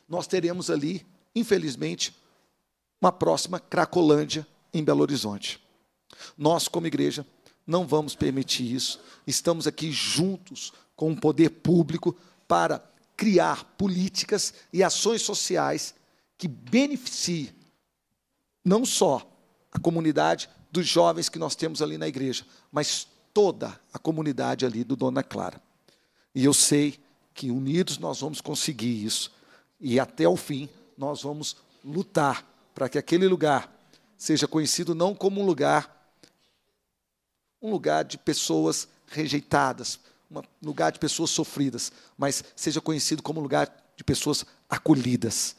nós teremos ali, infelizmente, uma próxima Cracolândia em Belo Horizonte. Nós, como igreja, não vamos permitir isso. Estamos aqui juntos com o poder público para criar políticas e ações sociais que beneficiem não só a comunidade, dos jovens que nós temos ali na igreja, mas toda a comunidade ali do Dona Clara. E eu sei que unidos nós vamos conseguir isso. E até o fim nós vamos lutar para que aquele lugar seja conhecido não como um lugar um lugar de pessoas rejeitadas, um lugar de pessoas sofridas, mas seja conhecido como um lugar de pessoas acolhidas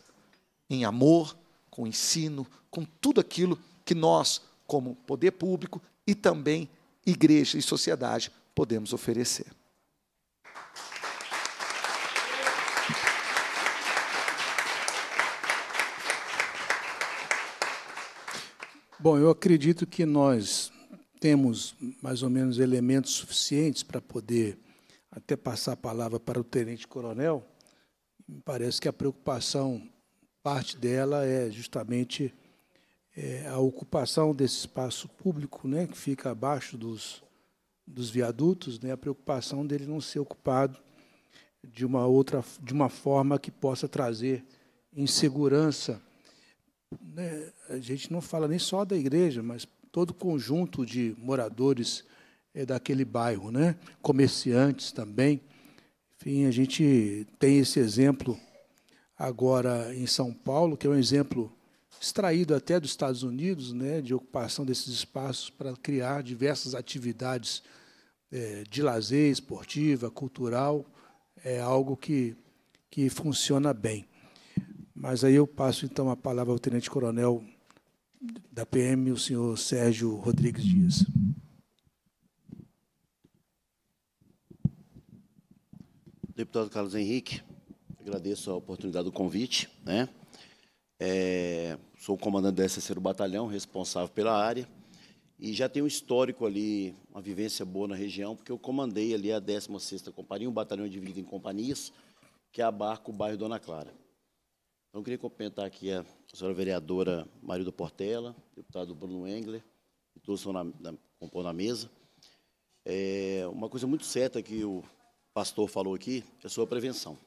em amor, com ensino, com tudo aquilo que nós como poder público e também igreja e sociedade, podemos oferecer. Bom, eu acredito que nós temos mais ou menos elementos suficientes para poder até passar a palavra para o tenente coronel. Me parece que a preocupação parte dela é justamente é, a ocupação desse espaço público, né, que fica abaixo dos, dos viadutos, né, a preocupação dele não ser ocupado de uma outra, de uma forma que possa trazer insegurança. Né? A gente não fala nem só da igreja, mas todo o conjunto de moradores é, daquele bairro, né? comerciantes também. Enfim, a gente tem esse exemplo agora em São Paulo, que é um exemplo extraído até dos Estados Unidos, né, de ocupação desses espaços para criar diversas atividades é, de lazer, esportiva, cultural, é algo que, que funciona bem. Mas aí eu passo então a palavra ao Tenente Coronel da PM, o senhor Sérgio Rodrigues Dias. Deputado Carlos Henrique, agradeço a oportunidade do convite, né? É, sou comandante do terceiro batalhão, responsável pela área, e já tenho um histórico ali, uma vivência boa na região, porque eu comandei ali a 16ª Companhia, um batalhão dividido em companhias, que é abarca o bairro Dona Clara. Então, eu queria cumprimentar aqui a senhora vereadora Marilda Portela, deputado Bruno Engler, que todos estão na, na, compor na mesa. É, uma coisa muito certa que o pastor falou aqui é sobre a prevenção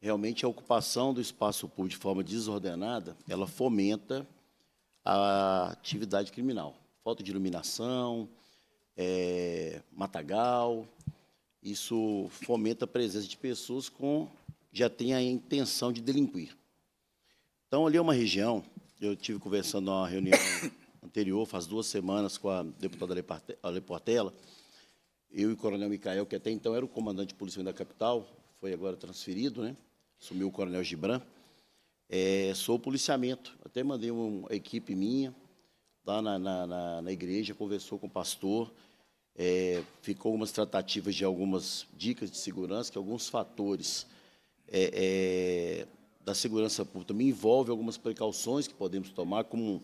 realmente a ocupação do espaço público de forma desordenada, ela fomenta a atividade criminal. Falta de iluminação, é, matagal, isso fomenta a presença de pessoas com já tem a intenção de delinquir. Então, ali é uma região, eu tive conversando numa reunião anterior, faz duas semanas, com a deputada Ale Portela, eu e o coronel Micael, que até então era o comandante de polícia da capital, foi agora transferido, né? assumiu o coronel Gibran, é, sou policiamento. Até mandei uma equipe minha lá na, na, na, na igreja, conversou com o pastor, é, ficou algumas tratativas de algumas dicas de segurança, que alguns fatores é, é da segurança pública também envolve algumas precauções que podemos tomar, como,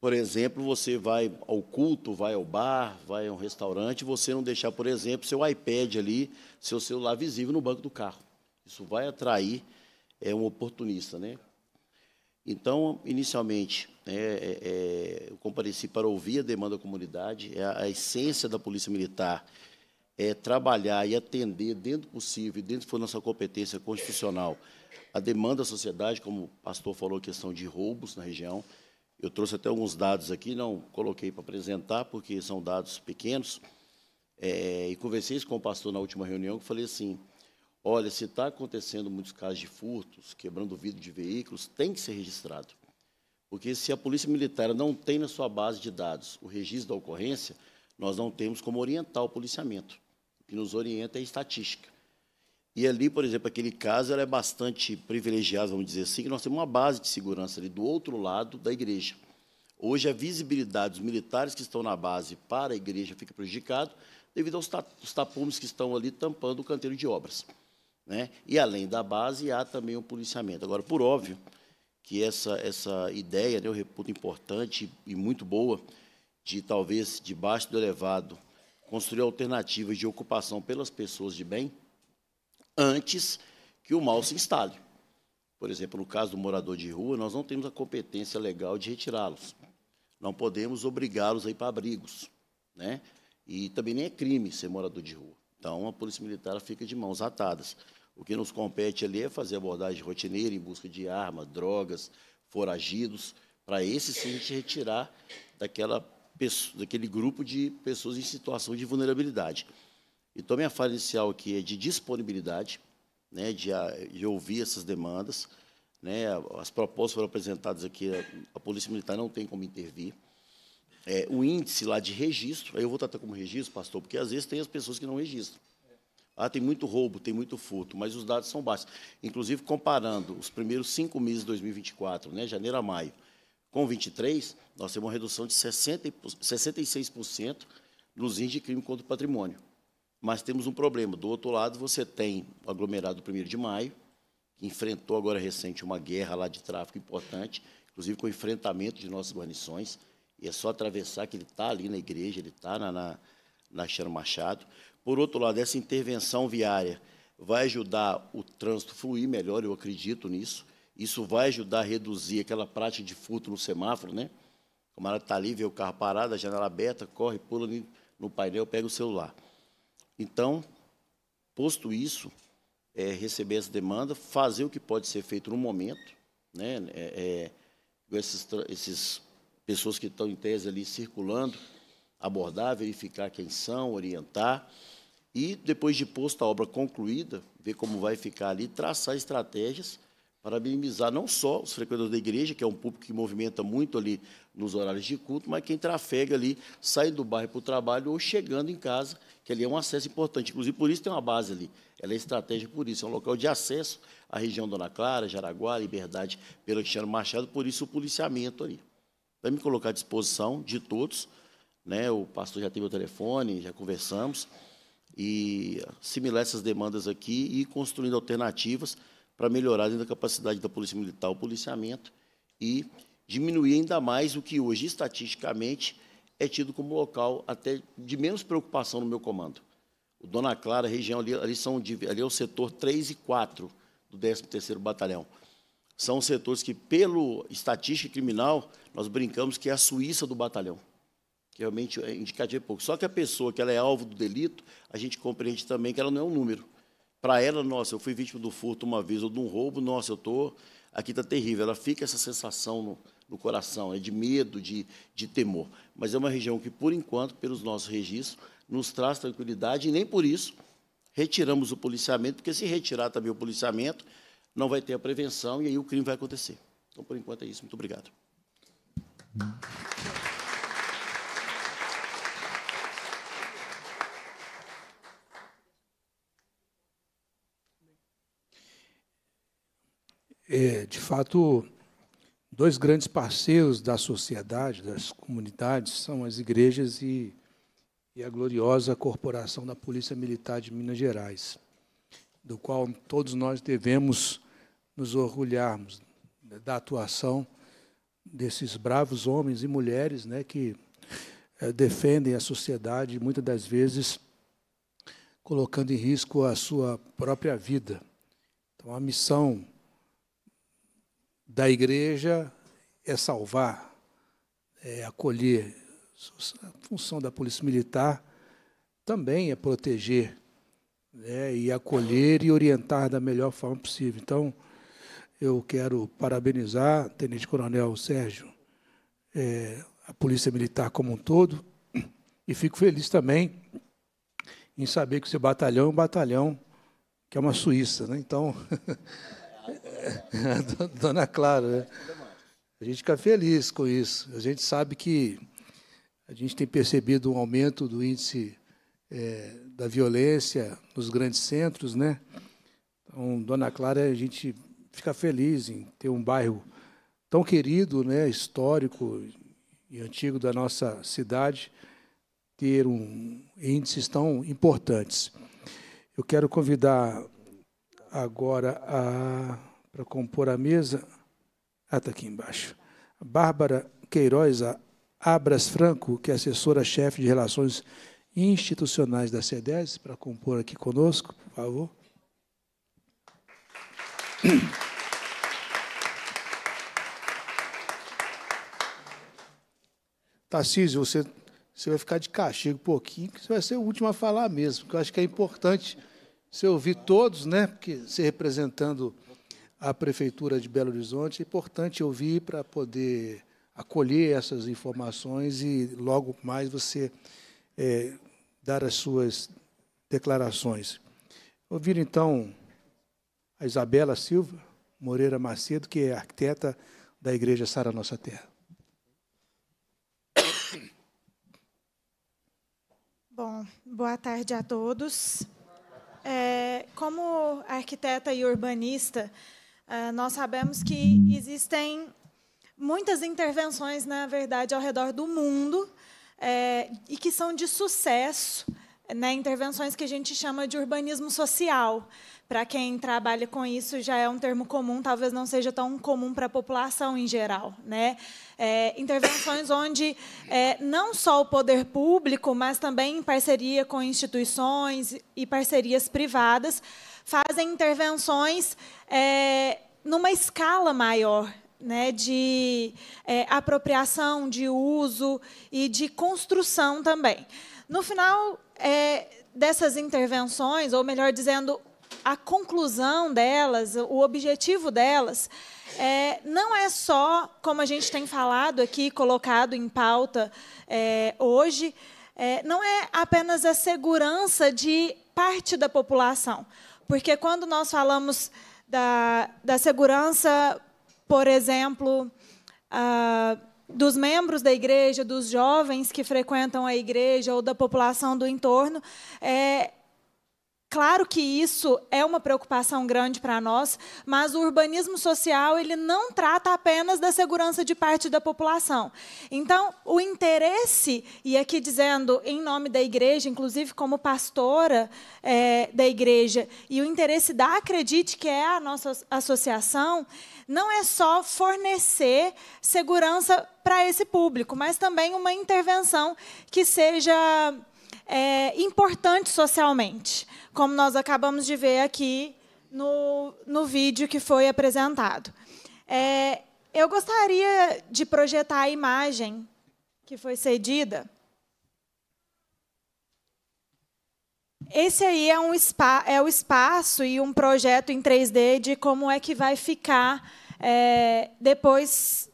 por exemplo, você vai ao culto, vai ao bar, vai a um restaurante, você não deixar, por exemplo, seu iPad ali, seu celular visível no banco do carro. Isso vai atrair é, um oportunista. Né? Então, inicialmente, né, é, é, eu compareci para ouvir a demanda da comunidade. É a, a, essência da Polícia Militar é trabalhar e atender, dentro do possível, dentro da nossa competência constitucional, a demanda da sociedade, como o pastor falou, questão de roubos na região. Eu trouxe até alguns dados aqui, não coloquei para apresentar, porque são dados pequenos. É, e conversei isso com o pastor na última reunião, que falei assim, Olha, se está acontecendo muitos casos de furtos, quebrando vidro de veículos, tem que ser registrado. Porque se a Polícia Militar não tem na sua base de dados o registro da ocorrência, nós não temos como orientar o policiamento. O que nos orienta é a estatística. E ali, por exemplo, aquele caso ela é bastante privilegiado, vamos dizer assim, que nós temos uma base de segurança ali do outro lado da igreja. Hoje, a visibilidade dos militares que estão na base para a igreja fica prejudicada devido aos tapumes que estão ali tampando o canteiro de obras. Né? E, além da base, há também o policiamento. Agora, por óbvio que essa, essa ideia, né, eu é reputo importante e muito boa, de talvez, debaixo do elevado, construir alternativas de ocupação pelas pessoas de bem antes que o mal se instale. Por exemplo, no caso do morador de rua, nós não temos a competência legal de retirá-los. Não podemos obrigá-los a ir para abrigos. Né? E também nem é crime ser morador de rua. Então, a Polícia Militar fica de mãos atadas. O que nos compete ali é fazer abordagem rotineira em busca de arma, drogas, foragidos, para esse sim a gente retirar daquela pessoa, daquele grupo de pessoas em situação de vulnerabilidade. Então, minha fala inicial aqui é de disponibilidade, né, de, ah, de ouvir essas demandas. Né, as propostas foram apresentadas aqui, a, a Polícia Militar não tem como intervir. É, o índice lá de registro, aí eu vou tratar como registro, pastor, porque às vezes tem as pessoas que não registram. Ah, tem muito roubo, tem muito furto, mas os dados são baixos. Inclusive, comparando os primeiros cinco meses de 2024, né, janeiro a maio, com 23, nós temos uma redução de 60, 66% nos índices de crime contra o patrimônio. Mas temos um problema. Do outro lado, você tem o aglomerado 1 de maio, que enfrentou agora recente uma guerra lá de tráfico importante, inclusive com o enfrentamento de nossas guarnições. E é só atravessar que ele está ali na igreja, ele está na, na, na Machado. Por outro lado, essa intervenção viária vai ajudar o trânsito a fluir melhor, eu acredito nisso. Isso vai ajudar a reduzir aquela prática de furto no semáforo, né? O camarada está ali, vê o carro parado, a janela aberta, corre, pula no painel, pega o celular. Então, posto isso, é, receber essa demanda, fazer o que pode ser feito no momento, né? É, é, essas pessoas que estão em tese ali circulando, abordar, verificar quem são, orientar e, depois de posta a obra concluída, ver como vai ficar ali, traçar estratégias para minimizar não só os frequentadores da igreja, que é um público que movimenta muito ali nos horários de culto, mas quem trafega ali, saindo do bairro para o trabalho ou chegando em casa, que ali é um acesso importante. Inclusive, por isso tem uma base ali. Ela é estratégia por isso. É um local de acesso à região Dona Clara, Jaraguá, Liberdade, pelo Perotiano Machado, por isso o policiamento ali. Vai me colocar à disposição de todos né? O pastor já teve o telefone, já conversamos, e assimilar essas demandas aqui e ir construindo alternativas para melhorar ainda a capacidade da Polícia Militar, o policiamento, e diminuir ainda mais o que hoje, estatisticamente, é tido como local até de menos preocupação no meu comando. O Dona Clara, a região ali, ali, são, ali é o setor 3 e 4 do 13º Batalhão. São setores que, pelo estatística criminal, nós brincamos que é a Suíça do batalhão realmente é indicativo pouco. Só que a pessoa que ela é alvo do delito, a gente compreende também que ela não é um número. Para ela, nossa, eu fui vítima do furto uma vez ou de um roubo, nossa, eu estou. Aqui está terrível. Ela fica essa sensação no, no coração, é de medo, de, de temor. Mas é uma região que, por enquanto, pelos nossos registros, nos traz tranquilidade e nem por isso retiramos o policiamento, porque se retirar também o policiamento, não vai ter a prevenção e aí o crime vai acontecer. Então, por enquanto, é isso. Muito obrigado. é, de fato, dois grandes parceiros da sociedade, das comunidades, são as igrejas e, e a gloriosa corporação da Polícia Militar de Minas Gerais, do qual todos nós devemos nos orgulharmos né, da atuação desses bravos homens e mulheres né, que é, defendem a sociedade, muitas das vezes colocando em risco a sua própria vida. Então, a missão da igreja é salvar, é acolher. A função da polícia militar também é proteger, né, e acolher e orientar da melhor forma possível. Então, eu quero parabenizar Tenente Coronel Sérgio, é, a Polícia Militar como um todo, e fico feliz também em saber que o seu batalhão é um batalhão que é uma Suíça. Né? Então. É, dona Clara, né? A gente fica feliz com isso. A gente sabe que a gente tem percebido um aumento do índice é, da violência nos grandes centros, né? Então, Dona Clara, a gente fica feliz em ter um bairro tão querido, né, histórico e antigo da nossa cidade, ter um índices tão importantes. Eu quero convidar agora a para compor a mesa. Ah, está aqui embaixo. Bárbara Queiroz Abras Franco, que é assessora-chefe de Relações Institucionais da CEDES, para compor aqui conosco, por favor. Tarcísio, você, você vai ficar de castigo um pouquinho, que você vai ser o último a falar mesmo, porque eu acho que é importante você ouvir todos, né? Porque você representando à Prefeitura de Belo Horizonte. É importante ouvir para poder acolher essas informações e logo mais você é, dar as suas declarações. Ouvir então a Isabela Silva Moreira Macedo, que é arquiteta da Igreja Sara Nossa Terra. Bom, boa tarde a todos. É, como arquiteta e urbanista, ah, nós sabemos que existem muitas intervenções, na verdade, ao redor do mundo é, e que são de sucesso, né, intervenções que a gente chama de urbanismo social. Para quem trabalha com isso, já é um termo comum, talvez não seja tão comum para a população em geral. Né? É, intervenções onde é, não só o poder público, mas também em parceria com instituições e parcerias privadas, fazem intervenções é, numa escala maior. Né, de é, apropriação, de uso e de construção também. No final é, dessas intervenções, ou melhor dizendo, a conclusão delas, o objetivo delas, é, não é só, como a gente tem falado aqui, colocado em pauta é, hoje, é, não é apenas a segurança de parte da população. Porque quando nós falamos da, da segurança, por exemplo, ah, dos membros da igreja, dos jovens que frequentam a igreja ou da população do entorno, é, Claro que isso é uma preocupação grande para nós, mas o urbanismo social ele não trata apenas da segurança de parte da população. Então, o interesse, e aqui dizendo em nome da igreja, inclusive como pastora é, da igreja, e o interesse da Acredite, que é a nossa associação, não é só fornecer segurança para esse público, mas também uma intervenção que seja é, importante socialmente como nós acabamos de ver aqui no, no vídeo que foi apresentado. É, eu gostaria de projetar a imagem que foi cedida. Esse aí é, um spa, é o espaço e um projeto em 3D de como é que vai ficar é, depois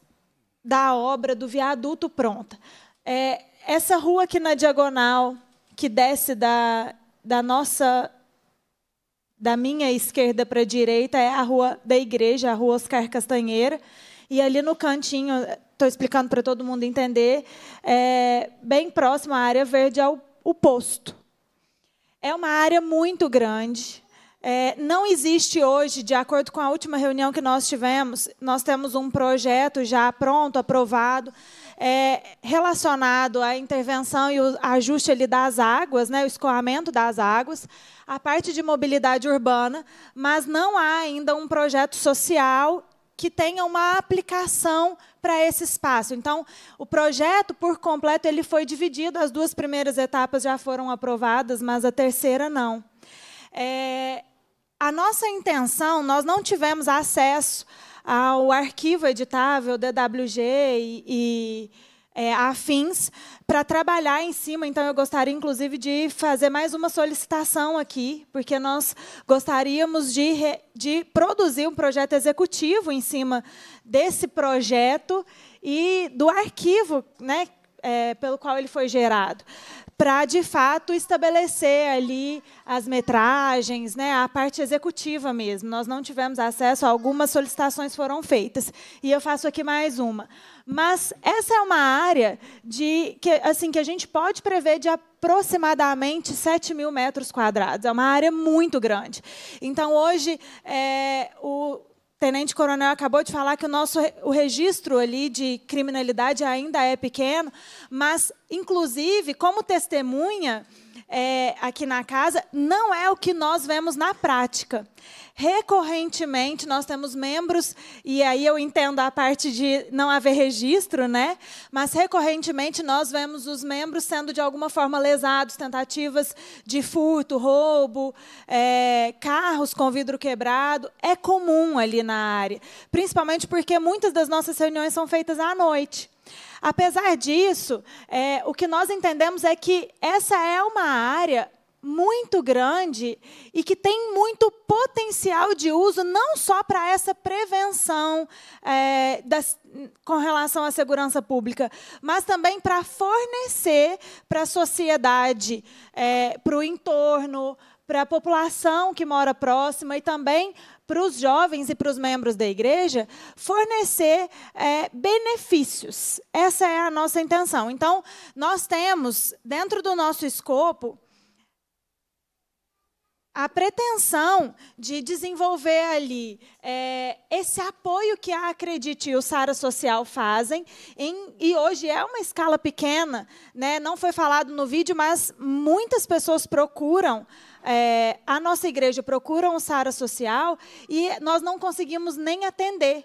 da obra do viaduto pronta. É, essa rua aqui na diagonal, que desce da da nossa da minha esquerda para a direita é a rua da igreja, a rua Oscar Castanheira. E ali no cantinho, estou explicando para todo mundo entender, é, bem próximo à área verde é o, o posto. É uma área muito grande. É, não existe hoje, de acordo com a última reunião que nós tivemos, nós temos um projeto já pronto, aprovado, é, relacionado à intervenção e o ajuste ali das águas, né, o escoamento das águas, a parte de mobilidade urbana, mas não há ainda um projeto social que tenha uma aplicação para esse espaço. Então, o projeto por completo ele foi dividido. As duas primeiras etapas já foram aprovadas, mas a terceira não. É, a nossa intenção, nós não tivemos acesso ao arquivo editável, DWG e, e é, afins, para trabalhar em cima. Então, eu gostaria, inclusive, de fazer mais uma solicitação aqui, porque nós gostaríamos de, re, de produzir um projeto executivo em cima desse projeto e do arquivo né, é, pelo qual ele foi gerado para de fato estabelecer ali as metragens, né, a parte executiva mesmo. Nós não tivemos acesso, algumas solicitações foram feitas. E eu faço aqui mais uma. Mas essa é uma área de que assim que a gente pode prever de aproximadamente 7 mil metros quadrados. É uma área muito grande. Então, hoje, é, o, Tenente Coronel acabou de falar que o nosso o registro ali de criminalidade ainda é pequeno, mas inclusive como testemunha, é, aqui na casa, não é o que nós vemos na prática. Recorrentemente, nós temos membros, e aí eu entendo a parte de não haver registro, né? Mas recorrentemente nós vemos os membros sendo de alguma forma lesados, tentativas de furto, roubo, é, carros com vidro quebrado. É comum ali na área, principalmente porque muitas das nossas reuniões são feitas à noite. Apesar disso, é, o que nós entendemos é que essa é uma área muito grande e que tem muito potencial de uso, não só para essa prevenção é, das, com relação à segurança pública, mas também para fornecer para a sociedade, é, para o entorno, para a população que mora próxima e também para os jovens e para os membros da igreja fornecer é, benefícios. Essa é a nossa intenção. Então, nós temos, dentro do nosso escopo, a pretensão de desenvolver ali é, esse apoio que a Acredite e o Sara Social fazem, em, e hoje é uma escala pequena, né? não foi falado no vídeo, mas muitas pessoas procuram é, a nossa igreja procura um SARA social e nós não conseguimos nem atender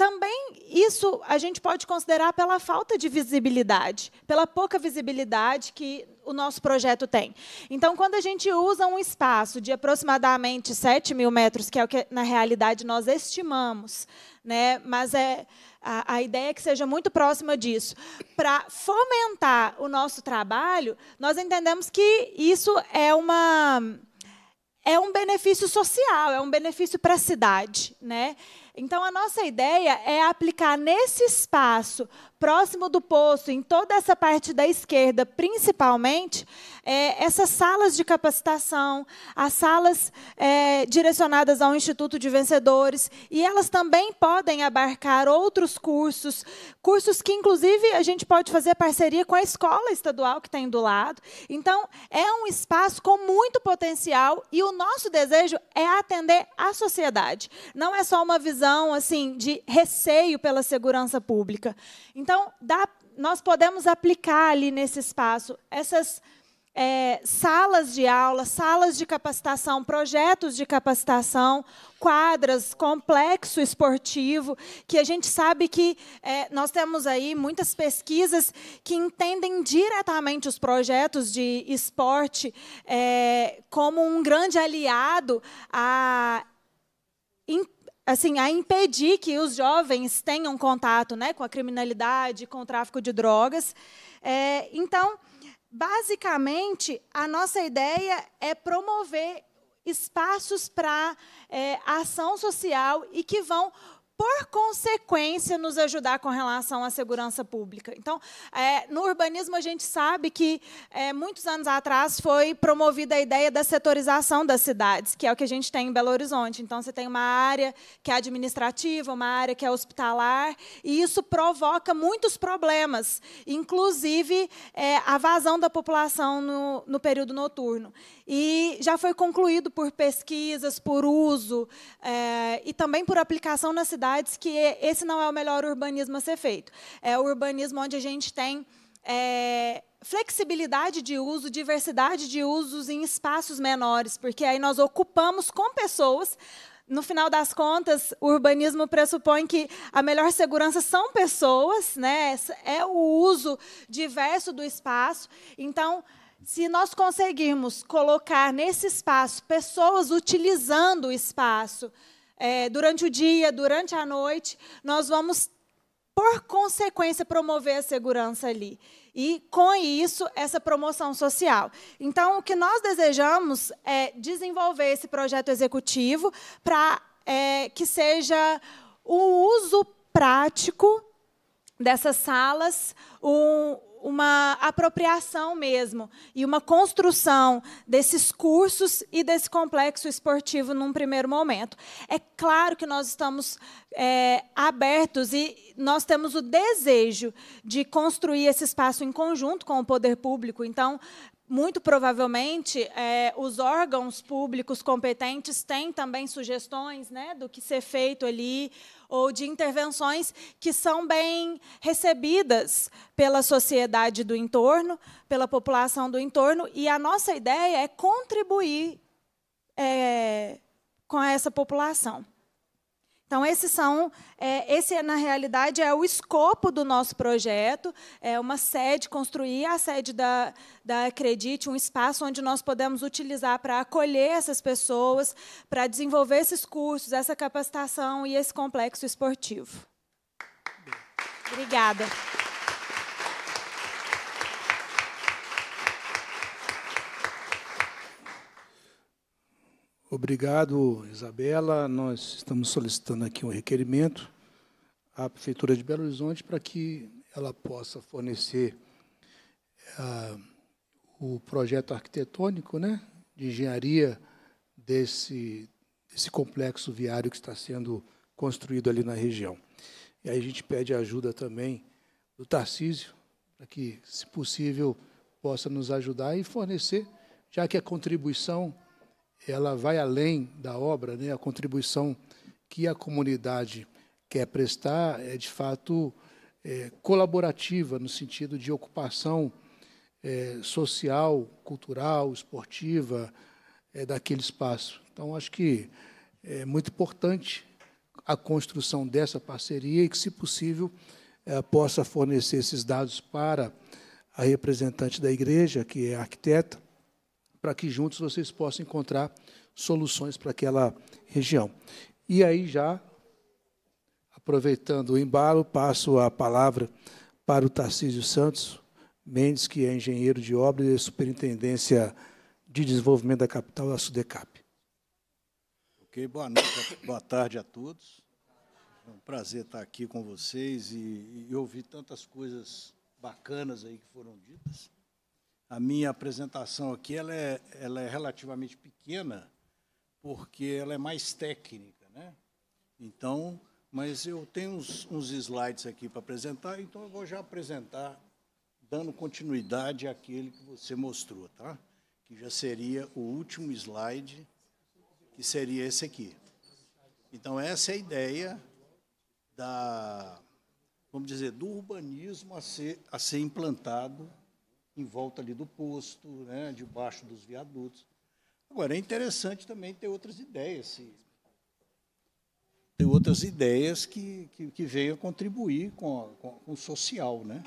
também isso a gente pode considerar pela falta de visibilidade, pela pouca visibilidade que o nosso projeto tem. Então, quando a gente usa um espaço de aproximadamente 7 mil metros, que é o que, na realidade, nós estimamos, né? mas é, a, a ideia é que seja muito próxima disso, para fomentar o nosso trabalho, nós entendemos que isso é uma é um benefício social, é um benefício para a cidade, né? Então, a nossa ideia é aplicar nesse espaço, próximo do poço, em toda essa parte da esquerda, principalmente, é, essas salas de capacitação, as salas é, direcionadas ao Instituto de Vencedores, e elas também podem abarcar outros cursos, cursos que, inclusive, a gente pode fazer parceria com a escola estadual que tem do lado. Então, é um espaço com muito potencial e o nosso desejo é atender a sociedade. Não é só uma visão assim de receio pela segurança pública. Então, dá, nós podemos aplicar ali nesse espaço essas é, salas de aula, salas de capacitação, projetos de capacitação, quadras, complexo esportivo, que a gente sabe que é, nós temos aí muitas pesquisas que entendem diretamente os projetos de esporte é, como um grande aliado a assim, a impedir que os jovens tenham contato né, com a criminalidade, com o tráfico de drogas. É, então, basicamente, a nossa ideia é promover espaços para é, eh, ação social e que vão por consequência, nos ajudar com relação à segurança pública. Então, é, no urbanismo, a gente sabe que, é, muitos anos atrás, foi promovida a ideia da setorização das cidades, que é o que a gente tem em Belo Horizonte. Então, você tem uma área que é administrativa, uma área que é hospitalar, e isso provoca muitos problemas, inclusive é, a vazão da população no, no período noturno. E já foi concluído por pesquisas, por uso é, e também por aplicação nas cidades que esse não é o melhor urbanismo a ser feito. É o urbanismo onde a gente tem é, flexibilidade de uso, diversidade de usos em espaços menores, porque aí nós ocupamos com pessoas no final das contas, o urbanismo pressupõe que a melhor segurança são pessoas, né? é o uso diverso do espaço. Então, se nós conseguirmos colocar nesse espaço pessoas utilizando o espaço é, durante o dia, durante a noite, nós vamos, por consequência, promover a segurança ali. E, com isso, essa promoção social. Então, o que nós desejamos é desenvolver esse projeto executivo para é, que seja o uso prático dessas salas, um, uma apropriação mesmo e uma construção desses cursos e desse complexo esportivo num primeiro momento. É claro que nós estamos é, abertos e nós temos o desejo de construir esse espaço em conjunto com o poder público. Então, muito provavelmente é, os órgãos públicos competentes têm também sugestões né, do que ser feito ali, ou de intervenções que são bem recebidas pela sociedade do entorno, pela população do entorno, e a nossa ideia é contribuir é, com essa população. Então, esses são, é, esse, na realidade, é o escopo do nosso projeto, é uma sede, construir a sede da, da Acredite, um espaço onde nós podemos utilizar para acolher essas pessoas, para desenvolver esses cursos, essa capacitação e esse complexo esportivo. Obrigada. Obrigado, Isabela. Nós estamos solicitando aqui um requerimento à Prefeitura de Belo Horizonte para que ela possa fornecer uh, o projeto arquitetônico né, de engenharia desse, desse complexo viário que está sendo construído ali na região. E aí a gente pede a ajuda também do Tarcísio, para que, se possível, possa nos ajudar e fornecer, já que a contribuição ela vai além da obra, né? A contribuição que a comunidade quer prestar é de fato é, colaborativa no sentido de ocupação é, social, cultural, esportiva é, daquele espaço. Então acho que é muito importante a construção dessa parceria e que, se possível, é, possa fornecer esses dados para a representante da igreja, que é arquiteta, para que juntos vocês possam encontrar soluções para aquela região. E aí já, aproveitando o embalo, passo a palavra para o Tarcísio Santos Mendes, que é engenheiro de obras e superintendência de desenvolvimento da capital da SUDECAP. Ok, boa noite, boa tarde a todos. É um prazer estar aqui com vocês e, e ouvir tantas coisas bacanas aí que foram ditas a minha apresentação aqui ela é, ela é relativamente pequena, porque ela é mais técnica. Né? Então, mas eu tenho uns, uns slides aqui para apresentar, então eu vou já apresentar, dando continuidade àquele que você mostrou, tá? que já seria o último slide, que seria esse aqui. Então, essa é a ideia da, vamos dizer, do urbanismo a ser, a ser implantado em volta ali do posto, né, debaixo dos viadutos. Agora, é interessante também ter outras ideias, se, ter outras ideias que, que, que venham contribuir com, a, com, com o social, né?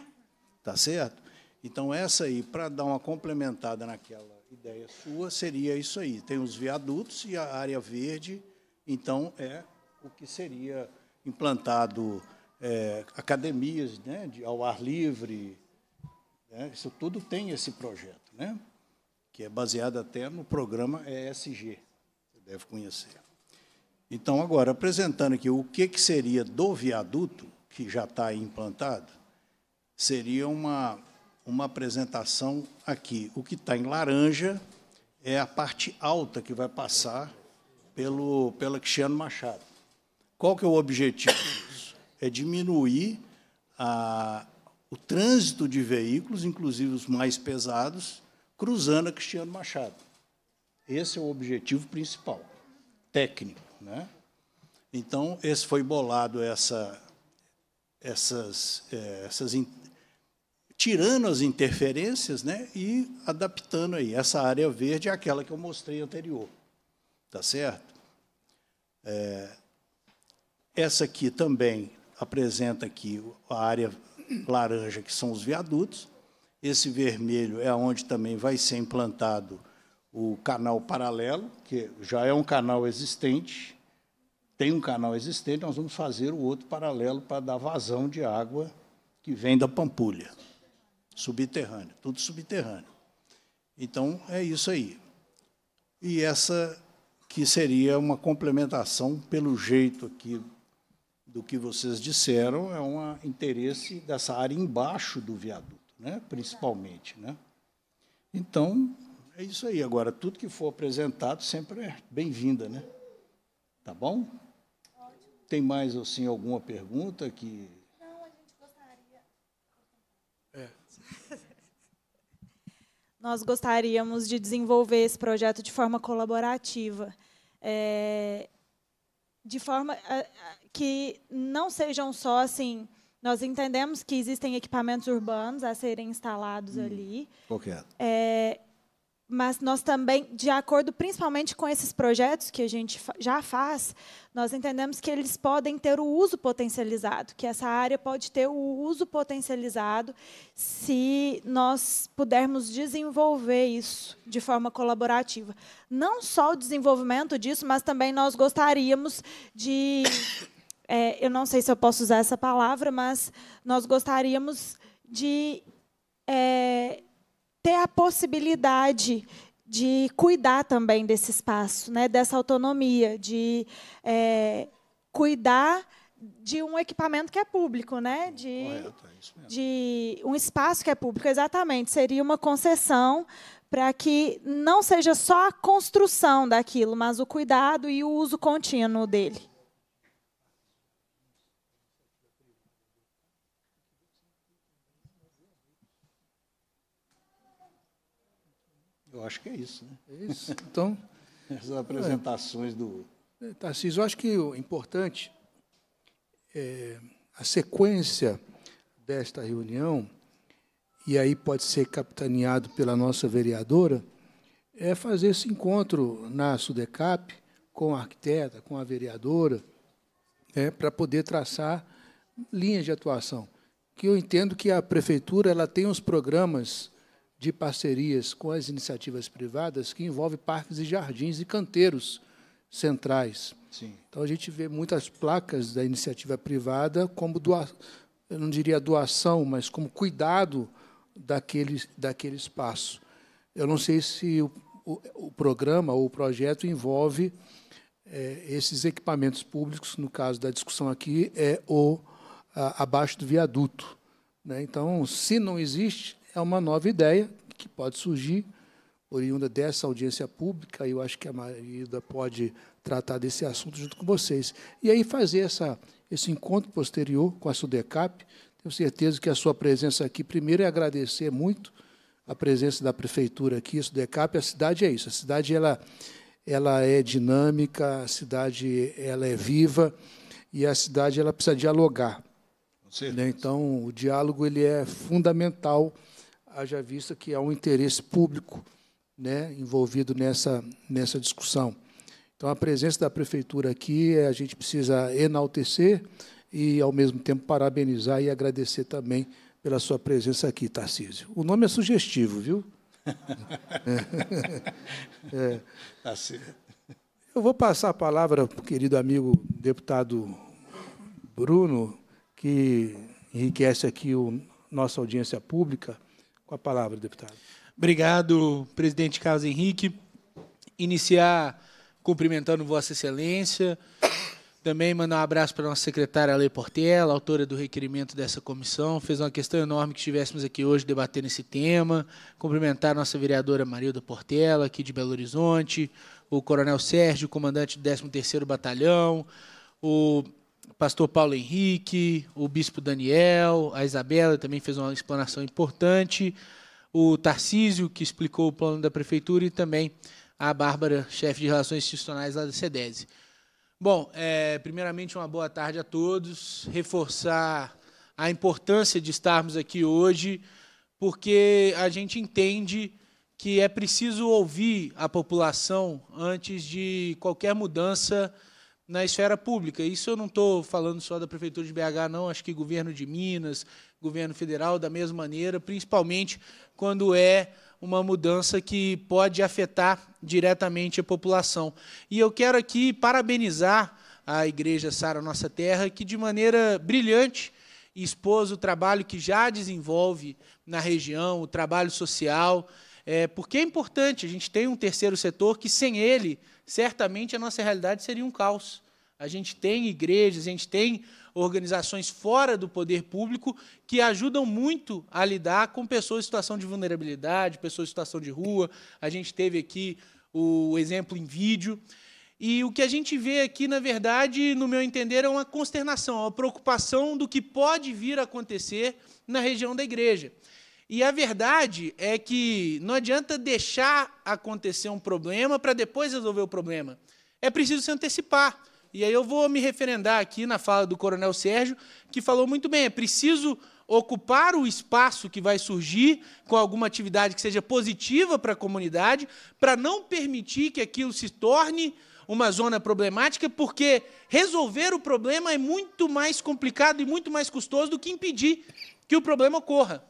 Tá certo? Então, essa aí, para dar uma complementada naquela ideia sua, seria isso aí. Tem os viadutos e a área verde, então, é o que seria implantado é, academias né, de, ao ar livre, né? Isso tudo tem esse projeto, né? que é baseado até no programa ESG, você deve conhecer. Então, agora, apresentando aqui o que, que seria do viaduto, que já está implantado, seria uma, uma apresentação aqui. O que está em laranja é a parte alta que vai passar pelo, pela Cristiano Machado. Qual que é o objetivo disso? É diminuir a, o trânsito de veículos, inclusive os mais pesados, cruzando a Cristiano Machado. Esse é o objetivo principal, técnico. Né? Então, esse foi bolado essa, essas, eh, essas in, tirando as interferências né, e adaptando aí. Essa área verde é aquela que eu mostrei anterior. Tá certo? É, essa aqui também apresenta aqui a área laranja, que são os viadutos. Esse vermelho é onde também vai ser implantado o canal paralelo, que já é um canal existente, tem um canal existente, nós vamos fazer o outro paralelo para dar vazão de água que vem da Pampulha, subterrâneo, tudo subterrâneo. Então, é isso aí. E essa que seria uma complementação, pelo jeito aqui do que vocês disseram é um interesse dessa área embaixo do viaduto, né? principalmente. Né? Então, é isso aí. Agora, tudo que for apresentado sempre é bem-vinda. Né? Tá bom? Tem mais assim, alguma pergunta que. Não, a gente gostaria. É. Nós gostaríamos de desenvolver esse projeto de forma colaborativa. É, de forma eh, eh, que não sejam só assim. Nós entendemos que existem equipamentos urbanos a serem instalados hum, ali. Correto. É, é mas nós também, de acordo principalmente com esses projetos que a gente já faz, nós entendemos que eles podem ter o uso potencializado, que essa área pode ter o uso potencializado se nós pudermos desenvolver isso de forma colaborativa. Não só o desenvolvimento disso, mas também nós gostaríamos de. É, eu não sei se eu posso usar essa palavra, mas nós gostaríamos de. É, ter a possibilidade de cuidar também desse espaço, né, dessa autonomia, de é, cuidar de um equipamento que é público, né? De, Correto, é de um espaço que é público, exatamente. Seria uma concessão para que não seja só a construção daquilo, mas o cuidado e o uso contínuo dele. Eu acho que é isso. Né? É isso. Então. As apresentações é, do. É, Tarcísio, eu acho que o importante é a sequência desta reunião, e aí pode ser capitaneado pela nossa vereadora, é fazer esse encontro na SUDECAP com a arquiteta, com a vereadora, é, para poder traçar linhas de atuação. Que eu entendo que a prefeitura ela tem os programas de parcerias com as iniciativas privadas que envolve parques e jardins e canteiros centrais. Sim. Então a gente vê muitas placas da iniciativa privada como doa, eu não diria doação, mas como cuidado daquele daquele espaço. Eu não sei se o, o, o programa ou o projeto envolve é, esses equipamentos públicos, no caso da discussão aqui é o a, abaixo do viaduto. Né? Então, se não existe, é uma nova ideia que pode surgir, oriunda dessa audiência pública, e eu acho que a Marida pode tratar desse assunto junto com vocês. E aí fazer essa, esse encontro posterior com a SUDECAP. Tenho certeza que a sua presença aqui, primeiro, é agradecer muito a presença da prefeitura aqui, a SUDECAP. A cidade é isso, a cidade ela, ela é dinâmica, a cidade ela é viva, e a cidade ela precisa dialogar. Né? Então, o diálogo ele é fundamental haja visto que há um interesse público né, envolvido nessa, nessa discussão. Então, a presença da prefeitura aqui, eh, a gente precisa enaltecer e, ao mesmo tempo, parabenizar e agradecer também pela sua presença aqui, Tarcísio. O nome é sugestivo, viu? é. Tá Eu vou passar a palavra para o querido amigo deputado Bruno, que enriquece aqui o, nossa audiência pública com a palavra, deputado. Obrigado, presidente Carlos Henrique. Iniciar cumprimentando Vossa Excelência. Também mandar um abraço para a nossa secretária Ale Portela, autora do requerimento dessa comissão. Fez uma questão enorme que estivéssemos aqui hoje debatendo esse tema. Cumprimentar a nossa vereadora Marilda Portela, aqui de Belo Horizonte, o Coronel Sérgio, comandante do 13º Batalhão, o pastor Paulo Henrique, o bispo Daniel, a Isabela também fez uma explanação importante, o Tarcísio, que explicou o plano da prefeitura, e também a Bárbara, chefe de relações institucionais lá da SEDESE. Bom, é, primeiramente, uma boa tarde a todos. Reforçar a importância de estarmos aqui hoje, porque a gente entende que é preciso ouvir a população antes de qualquer mudança na esfera pública. Isso eu não estou falando só da Prefeitura de BH, não. Acho que governo de Minas, governo federal, da mesma maneira, principalmente quando é uma mudança que pode afetar diretamente a população. E eu quero aqui parabenizar a Igreja Sara Nossa Terra, que de maneira brilhante expôs o trabalho que já desenvolve na região, o trabalho social, é, porque é importante, a gente tem um terceiro setor que sem ele certamente a nossa realidade seria um caos. A gente tem igrejas, a gente tem organizações fora do poder público que ajudam muito a lidar com pessoas em situação de vulnerabilidade, pessoas em situação de rua. A gente teve aqui o exemplo em vídeo. E o que a gente vê aqui, na verdade, no meu entender, é uma consternação, é uma preocupação do que pode vir a acontecer na região da igreja. E a verdade é que não adianta deixar acontecer um problema para depois resolver o problema. É preciso se antecipar. E aí eu vou me referendar aqui na fala do Coronel Sérgio, que falou muito bem: é preciso ocupar o espaço que vai surgir com alguma atividade que seja positiva para a comunidade, para não permitir que aquilo se torne uma zona problemática, porque resolver o problema é muito mais complicado e muito mais custoso do que impedir que o problema ocorra.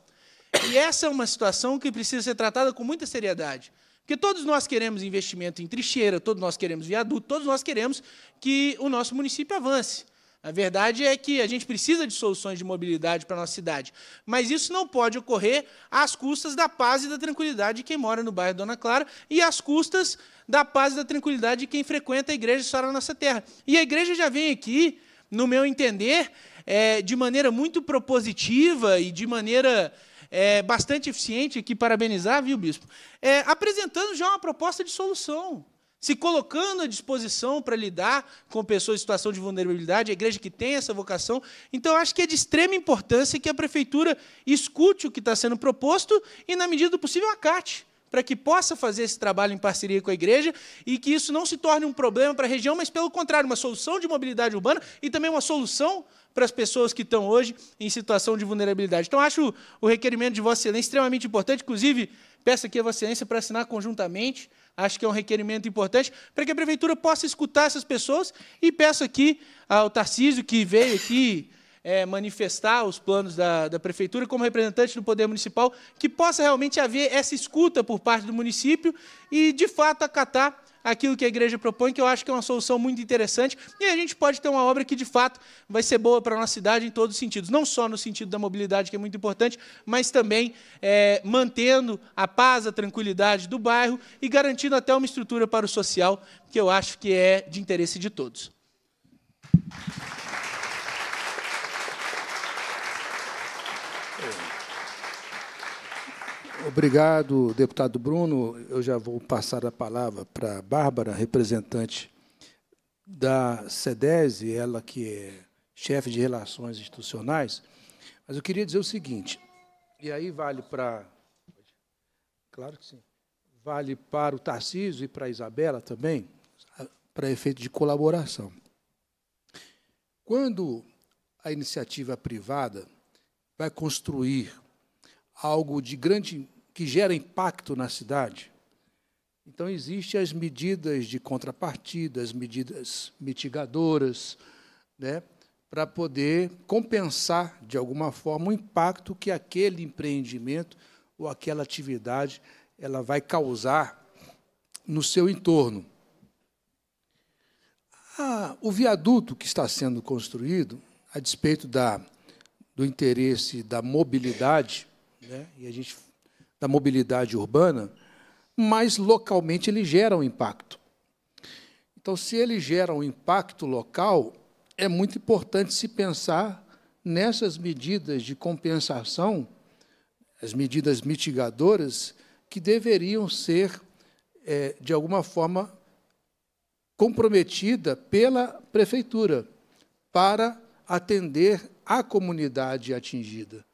E essa é uma situação que precisa ser tratada com muita seriedade. Porque todos nós queremos investimento em trincheira, todos nós queremos viaduto, todos nós queremos que o nosso município avance. A verdade é que a gente precisa de soluções de mobilidade para a nossa cidade, mas isso não pode ocorrer às custas da paz e da tranquilidade de quem mora no bairro Dona Clara e às custas da paz e da tranquilidade de quem frequenta a igreja e na nossa terra. E a igreja já vem aqui, no meu entender, é, de maneira muito propositiva e de maneira é, bastante eficiente aqui, parabenizar, viu, bispo? É, apresentando já uma proposta de solução se colocando à disposição para lidar com pessoas em situação de vulnerabilidade, a igreja que tem essa vocação. Então, acho que é de extrema importância que a prefeitura escute o que está sendo proposto e, na medida do possível, acate, para que possa fazer esse trabalho em parceria com a igreja e que isso não se torne um problema para a região, mas, pelo contrário, uma solução de mobilidade urbana e também uma solução para as pessoas que estão hoje em situação de vulnerabilidade. Então, acho o requerimento de Vossa Excelência extremamente importante. Inclusive, peço aqui a Vossa Excelência para assinar conjuntamente. Acho que é um requerimento importante para que a Prefeitura possa escutar essas pessoas. E peço aqui ao Tarcísio, que veio aqui é, manifestar os planos da, da, Prefeitura, como representante do Poder Municipal, que possa realmente haver essa escuta por parte do município e, de fato, acatar aquilo que a igreja propõe, que eu acho que é uma solução muito interessante, e a gente pode ter uma obra que, de fato, vai ser boa para a nossa cidade em todos os sentidos, não só no sentido da mobilidade, que é muito importante, mas também é, mantendo a paz, a tranquilidade do bairro e garantindo até uma estrutura para o social, que eu acho que é de interesse de todos. Obrigado, deputado Bruno. Eu já vou passar a palavra para a Bárbara, representante da SEDESI, ela que é chefe de relações institucionais. Mas eu queria dizer o seguinte, e aí vale para... Claro que sim. Vale para o Tarcísio e para a Isabela também, para efeito de colaboração. Quando a iniciativa privada vai construir algo de grande que gera impacto na cidade. Então existem as medidas de contrapartida, as medidas mitigadoras, né, para poder compensar de alguma forma o impacto que aquele empreendimento ou aquela atividade ela vai causar no seu entorno. Ah, o viaduto que está sendo construído, a despeito da, do interesse da mobilidade, né? e a gente da mobilidade urbana, mas localmente ele gera um impacto. Então, se ele gera um impacto local, é muito importante se pensar nessas medidas de compensação, as medidas mitigadoras, que deveriam ser, é, de alguma forma, comprometida pela prefeitura para atender a comunidade atingida.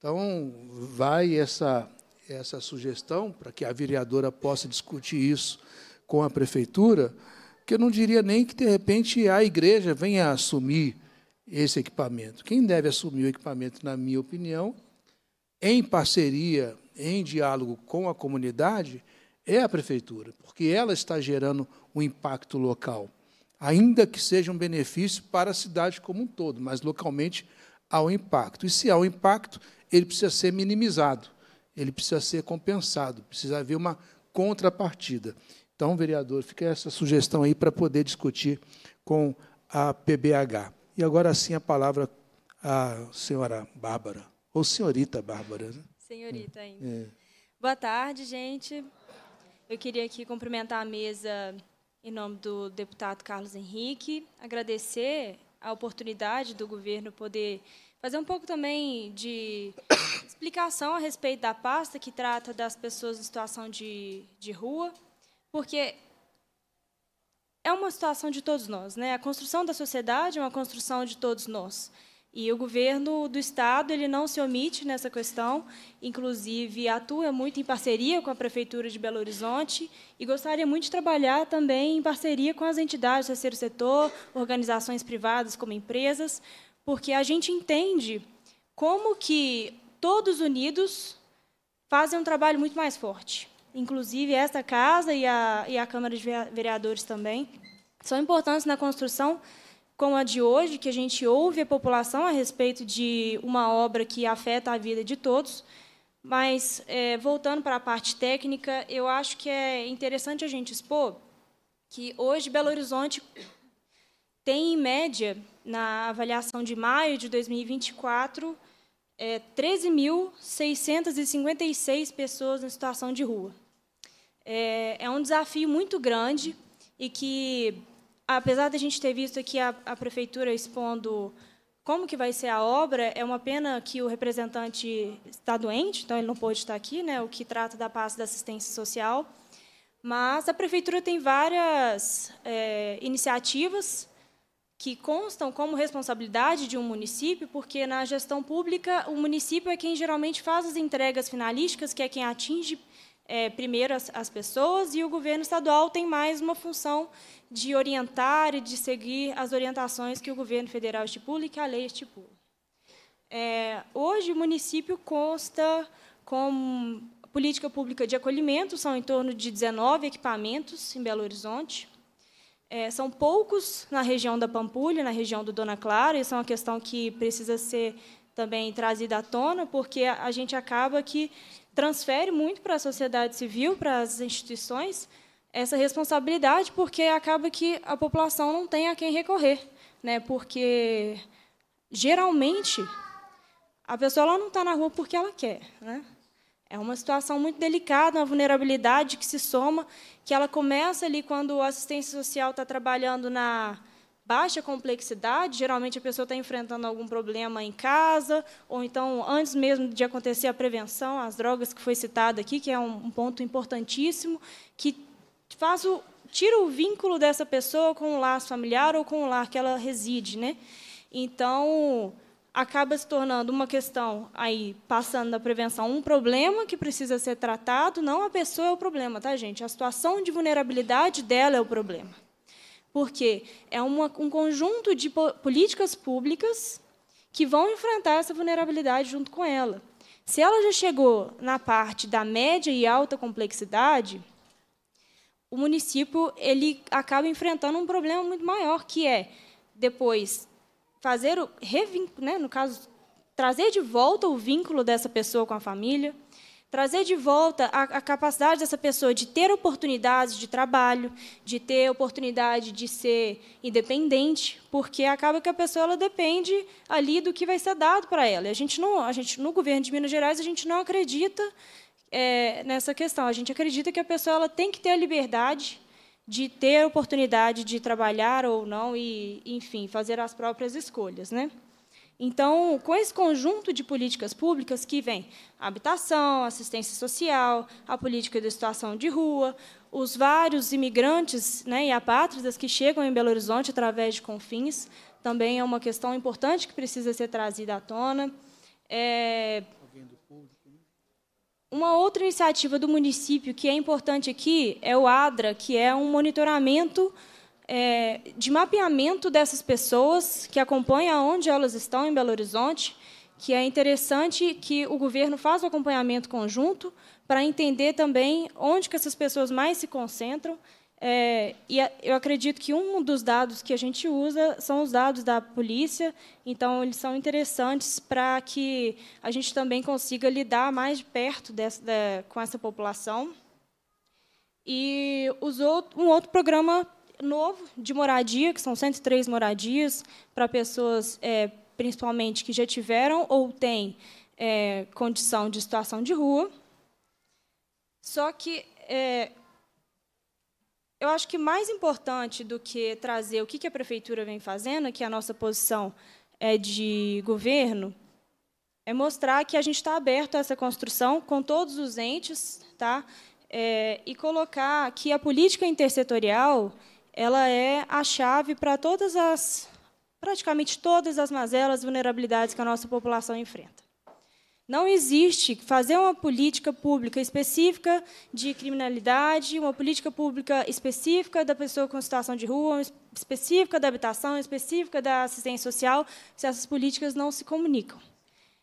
Então, vai essa, essa sugestão para que a vereadora possa discutir isso com a prefeitura, que eu não diria nem que, de repente, a igreja venha assumir esse equipamento. Quem deve assumir o equipamento, na minha opinião, em parceria, em diálogo com a comunidade, é a prefeitura, porque ela está gerando um impacto local, ainda que seja um benefício para a cidade como um todo, mas localmente há um impacto. E se há um impacto, ele precisa ser minimizado, ele precisa ser compensado, precisa haver uma contrapartida. Então, vereador, fica essa sugestão aí para poder discutir com a PBH. E agora sim a palavra à senhora Bárbara, ou senhorita Bárbara. Né? Senhorita ainda. É. Boa tarde, gente. Eu queria aqui cumprimentar a mesa em nome do deputado Carlos Henrique, agradecer a oportunidade do governo poder fazer um pouco também de explicação a respeito da pasta que trata das pessoas em situação de, de rua, porque é uma situação de todos nós. Né? A construção da sociedade é uma construção de todos nós. E o governo do Estado ele não se omite nessa questão, inclusive atua muito em parceria com a Prefeitura de Belo Horizonte e gostaria muito de trabalhar também em parceria com as entidades do terceiro setor, organizações privadas como empresas, porque a gente entende como que todos unidos fazem um trabalho muito mais forte. Inclusive, esta casa e a, e a Câmara de Vereadores também são importantes na construção como a de hoje, que a gente ouve a população a respeito de uma obra que afeta a vida de todos. Mas, é, voltando para a parte técnica, eu acho que é interessante a gente expor que hoje Belo Horizonte tem, em média, na avaliação de maio de 2024, é, 13.656 pessoas em situação de rua. É, é, um desafio muito grande e que, apesar da gente ter visto aqui a, a prefeitura expondo como que vai ser a obra, é uma pena que o representante está doente, então ele não pôde estar aqui, né, o que trata da pasta da assistência social, mas a prefeitura tem várias é, iniciativas que constam como responsabilidade de um município, porque na gestão pública o município é quem geralmente faz as entregas finalísticas, que é quem atinge é, primeiro as, as, pessoas, e o governo estadual tem mais uma função de orientar e de seguir as orientações que o governo federal estipula e que a lei estipula. É, hoje, o município consta com política pública de acolhimento, são em torno de 19 equipamentos em Belo Horizonte, é, são poucos na região da Pampulha, na região do Dona Clara, isso é uma questão que precisa ser também trazida à tona, porque a gente acaba que transfere muito para a sociedade civil, para as instituições, essa responsabilidade, porque acaba que a população não tem a quem recorrer, né? porque geralmente a pessoa ela não está na rua porque ela quer. Né? É uma situação muito delicada, uma vulnerabilidade que se soma, que ela começa ali quando a assistência social está trabalhando na baixa complexidade, geralmente a pessoa está enfrentando algum problema em casa, ou então, antes mesmo de acontecer a prevenção, as drogas que foi citada aqui, que é um ponto importantíssimo, que faz o, tira o vínculo dessa pessoa com o laço familiar ou com o lar que ela reside. Né? Então, acaba se tornando uma questão, aí, passando da prevenção, um problema que precisa ser tratado, não a pessoa é o problema, tá, gente? A situação de vulnerabilidade dela é o problema. Porque é uma, um conjunto de políticas públicas que vão enfrentar essa vulnerabilidade junto com ela. Se ela já chegou na parte da média e alta complexidade, o município ele acaba enfrentando um problema muito maior, que é depois fazer o né, no caso trazer de volta o vínculo dessa pessoa com a família, trazer de volta a, a capacidade dessa pessoa de ter oportunidades de trabalho, de ter oportunidade de ser independente, porque acaba que a pessoa ela depende ali do que vai ser dado para ela. E a gente não, a gente no governo de Minas Gerais a gente não acredita é, nessa questão. A gente acredita que a pessoa ela tem que ter a liberdade de ter oportunidade de trabalhar ou não e, enfim, fazer as próprias escolhas, né? Então, com esse conjunto de políticas públicas que vem habitação, assistência social, a política de situação de rua, os vários imigrantes né, e apátridas que chegam em Belo Horizonte através de confins, também é uma questão importante que precisa ser trazida à tona. É, uma outra iniciativa do município que é importante aqui é o ADRA, que é um monitoramento é, de mapeamento dessas pessoas que acompanha onde elas estão em Belo Horizonte, que é interessante que o governo faça o acompanhamento conjunto para entender também onde que essas pessoas mais se concentram é, e a, eu acredito que um dos dados que a gente usa são os dados da polícia, então eles são interessantes para que a gente também consiga lidar mais de perto dessa, da, com essa população. E outro, um outro programa novo de moradia, que são 103 moradias para pessoas, é, principalmente, que já tiveram ou têm é, condição de situação de rua. Só que é, eu acho que mais importante do que trazer o que a prefeitura vem fazendo, que é a nossa posição é de governo, é mostrar que a gente está aberto a essa construção com todos os entes, tá? É, e colocar que a política intersetorial ela é a chave para todas as praticamente todas as mazelas, vulnerabilidades que a nossa população enfrenta. Não existe fazer uma política pública específica de criminalidade, uma política pública específica da pessoa com situação de rua, específica da habitação, específica da assistência social, se essas políticas não se comunicam.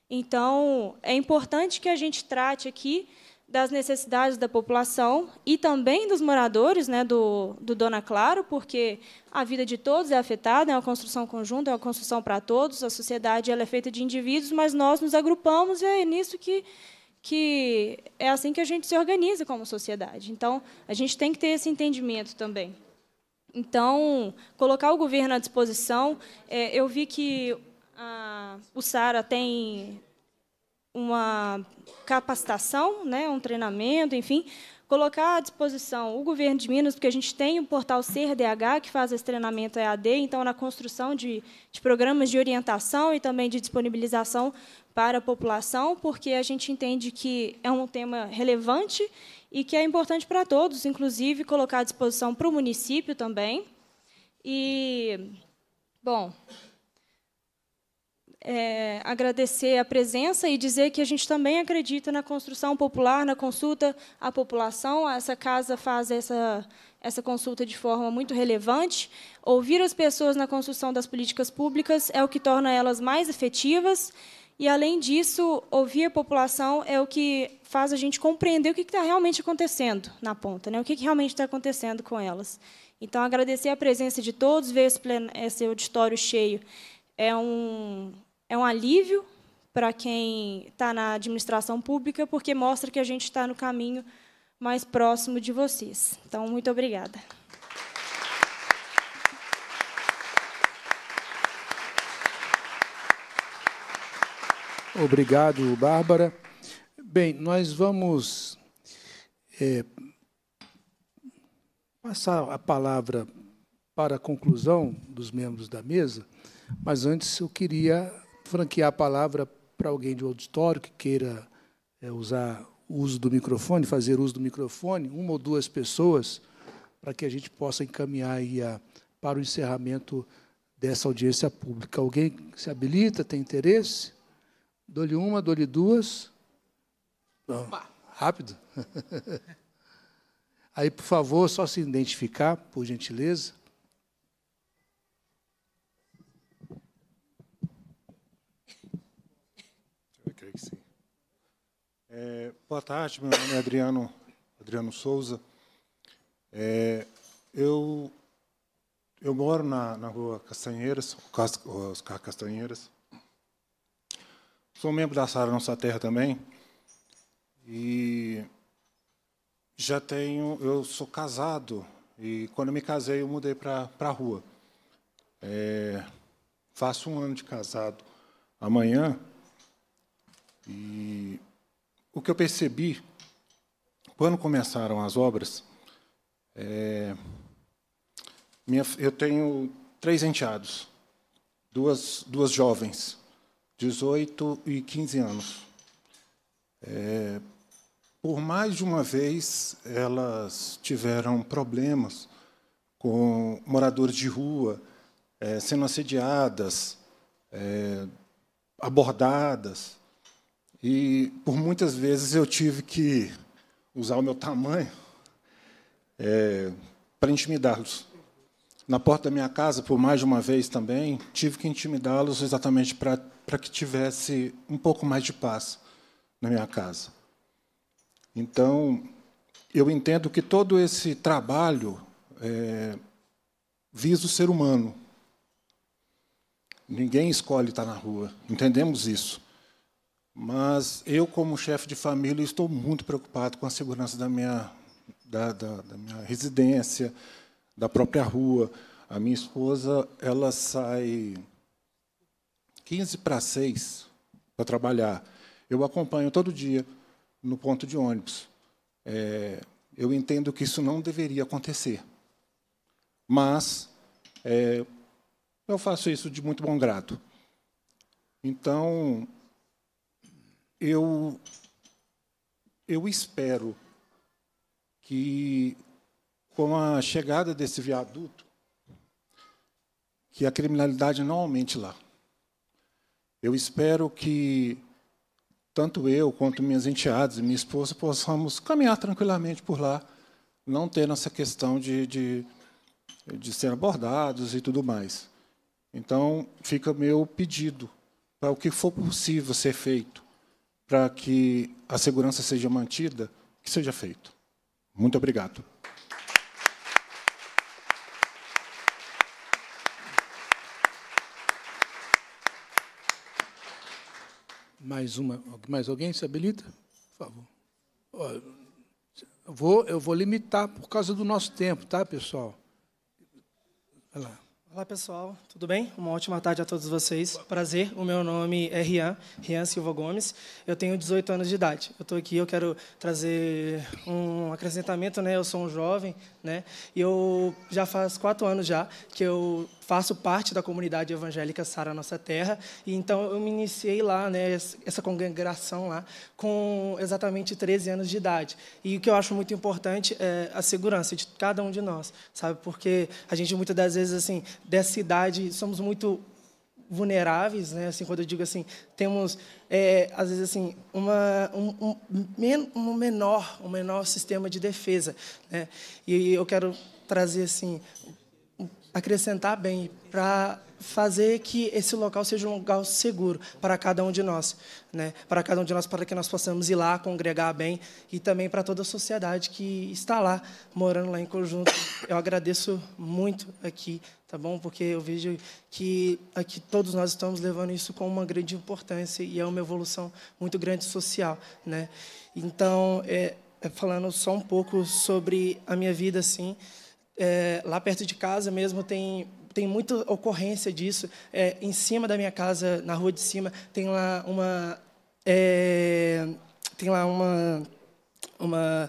Então, é importante que a gente trate aqui das necessidades da população e também dos moradores né, do, do Dona Claro, porque a vida de todos é afetada, é uma construção conjunta, é uma construção para todos, a sociedade ela é feita de indivíduos, mas nós nos agrupamos e é nisso que, que é assim que a gente se organiza como sociedade. Então, a gente tem que ter esse entendimento também. Então, colocar o governo à disposição, é, eu vi que a, o SARA tem uma capacitação, né, um treinamento, enfim, colocar à disposição o governo de Minas, porque a gente tem o portal CRDH, que faz esse treinamento EAD, então, na construção de, de programas de orientação e também de disponibilização para a população, porque a gente entende que é um tema relevante e que é importante para todos, inclusive colocar à disposição para o município também. E, bom, é, agradecer a presença e dizer que a gente também acredita na construção popular, na consulta à população. Essa casa faz essa, essa consulta de forma muito relevante. Ouvir as pessoas na construção das políticas públicas é o que torna elas mais efetivas. E, além disso, ouvir a população é o que faz a gente compreender o que está realmente acontecendo na ponta, né? o que realmente está acontecendo com elas. Então, agradecer a presença de todos, ver esse auditório cheio é um, é um alívio para quem está na administração pública, porque mostra que a gente está no caminho mais próximo de vocês. Então, muito obrigada. Obrigado, Bárbara. Bem, nós vamos é, passar a palavra para a conclusão dos membros da mesa, mas antes eu queria franquear a palavra para alguém de auditório que queira é, usar o uso do microfone, fazer uso do microfone, uma ou duas pessoas, para que a gente possa encaminhar a, para o encerramento dessa audiência pública. Alguém se habilita, tem interesse? Dou-lhe uma, dou-lhe duas. rápido. Aí, por favor, só se identificar, por gentileza. É, boa tarde, meu nome é Adriano, Adriano Souza. É, eu, eu moro na, na rua Castanheiras, Oscar Castanheiras. Sou membro da Sara Nossa Terra também. E já tenho. Eu sou casado. E quando me casei, eu mudei para a rua. É, faço um ano de casado amanhã. E o que eu percebi quando começaram as obras, é, minha, eu tenho três enteados, duas, duas jovens, 18 e 15 anos. É, por mais de uma vez, elas tiveram problemas com moradores de rua, é, sendo assediadas, é, abordadas. E por muitas vezes eu tive que usar o meu tamanho é, para intimidá-los. Na porta da minha casa, por mais de uma vez também, tive que intimidá-los exatamente para que tivesse um pouco mais de paz na minha casa. Então, eu entendo que todo esse trabalho é, visa o ser humano. Ninguém escolhe estar na rua, entendemos isso. Mas eu, como chefe de família, estou muito preocupado com a segurança da minha, da, da, da minha residência, da própria rua. A minha esposa ela sai 15 para 6 para trabalhar. Eu acompanho todo dia no ponto de ônibus. É, eu entendo que isso não deveria acontecer. Mas é, eu faço isso de muito bom grado. Então, eu, eu espero que, com a chegada desse viaduto, que a criminalidade não aumente lá. Eu espero que tanto eu quanto minhas enteadas e minha esposa possamos caminhar tranquilamente por lá, não tendo essa questão de, de, de ser abordados e tudo mais. Então, fica meu pedido para o que for possível ser feito para que a segurança seja mantida, que seja feito. Muito obrigado. Mais uma, mais alguém se habilita? Por favor. eu vou, eu vou limitar por causa do nosso tempo, tá, pessoal? Vai lá. Olá pessoal, tudo bem? Uma ótima tarde a todos vocês. Prazer, o meu nome é Rian, Rian Silva Gomes. Eu tenho 18 anos de idade. Eu estou aqui, eu quero trazer um acrescentamento, né? Eu sou um jovem, né? E eu já faz quatro anos já que eu faço parte da comunidade evangélica Sara Nossa Terra, e então eu me iniciei lá, né, essa congregação lá, com exatamente 13 anos de idade. E o que eu acho muito importante é a segurança de cada um de nós, sabe? Porque a gente muitas das vezes assim, dessa idade somos muito vulneráveis, né? Assim, quando eu digo assim, temos é, às vezes assim uma um, um, um, menor um menor sistema de defesa, né? E eu quero trazer assim acrescentar bem, para fazer que esse local seja um lugar seguro para cada um de nós, né? Para cada um de nós, para que nós possamos ir lá congregar bem e também para toda a sociedade que está lá morando lá em conjunto. Eu agradeço muito aqui, tá bom? Porque eu vejo que aqui todos nós estamos levando isso com uma grande importância e é uma evolução muito grande social, né? Então, é, é falando só um pouco sobre a minha vida, assim. É, lá perto de casa mesmo tem tem muita ocorrência disso. É, em cima da minha casa, na rua de cima, tem lá uma é, tem lá uma uma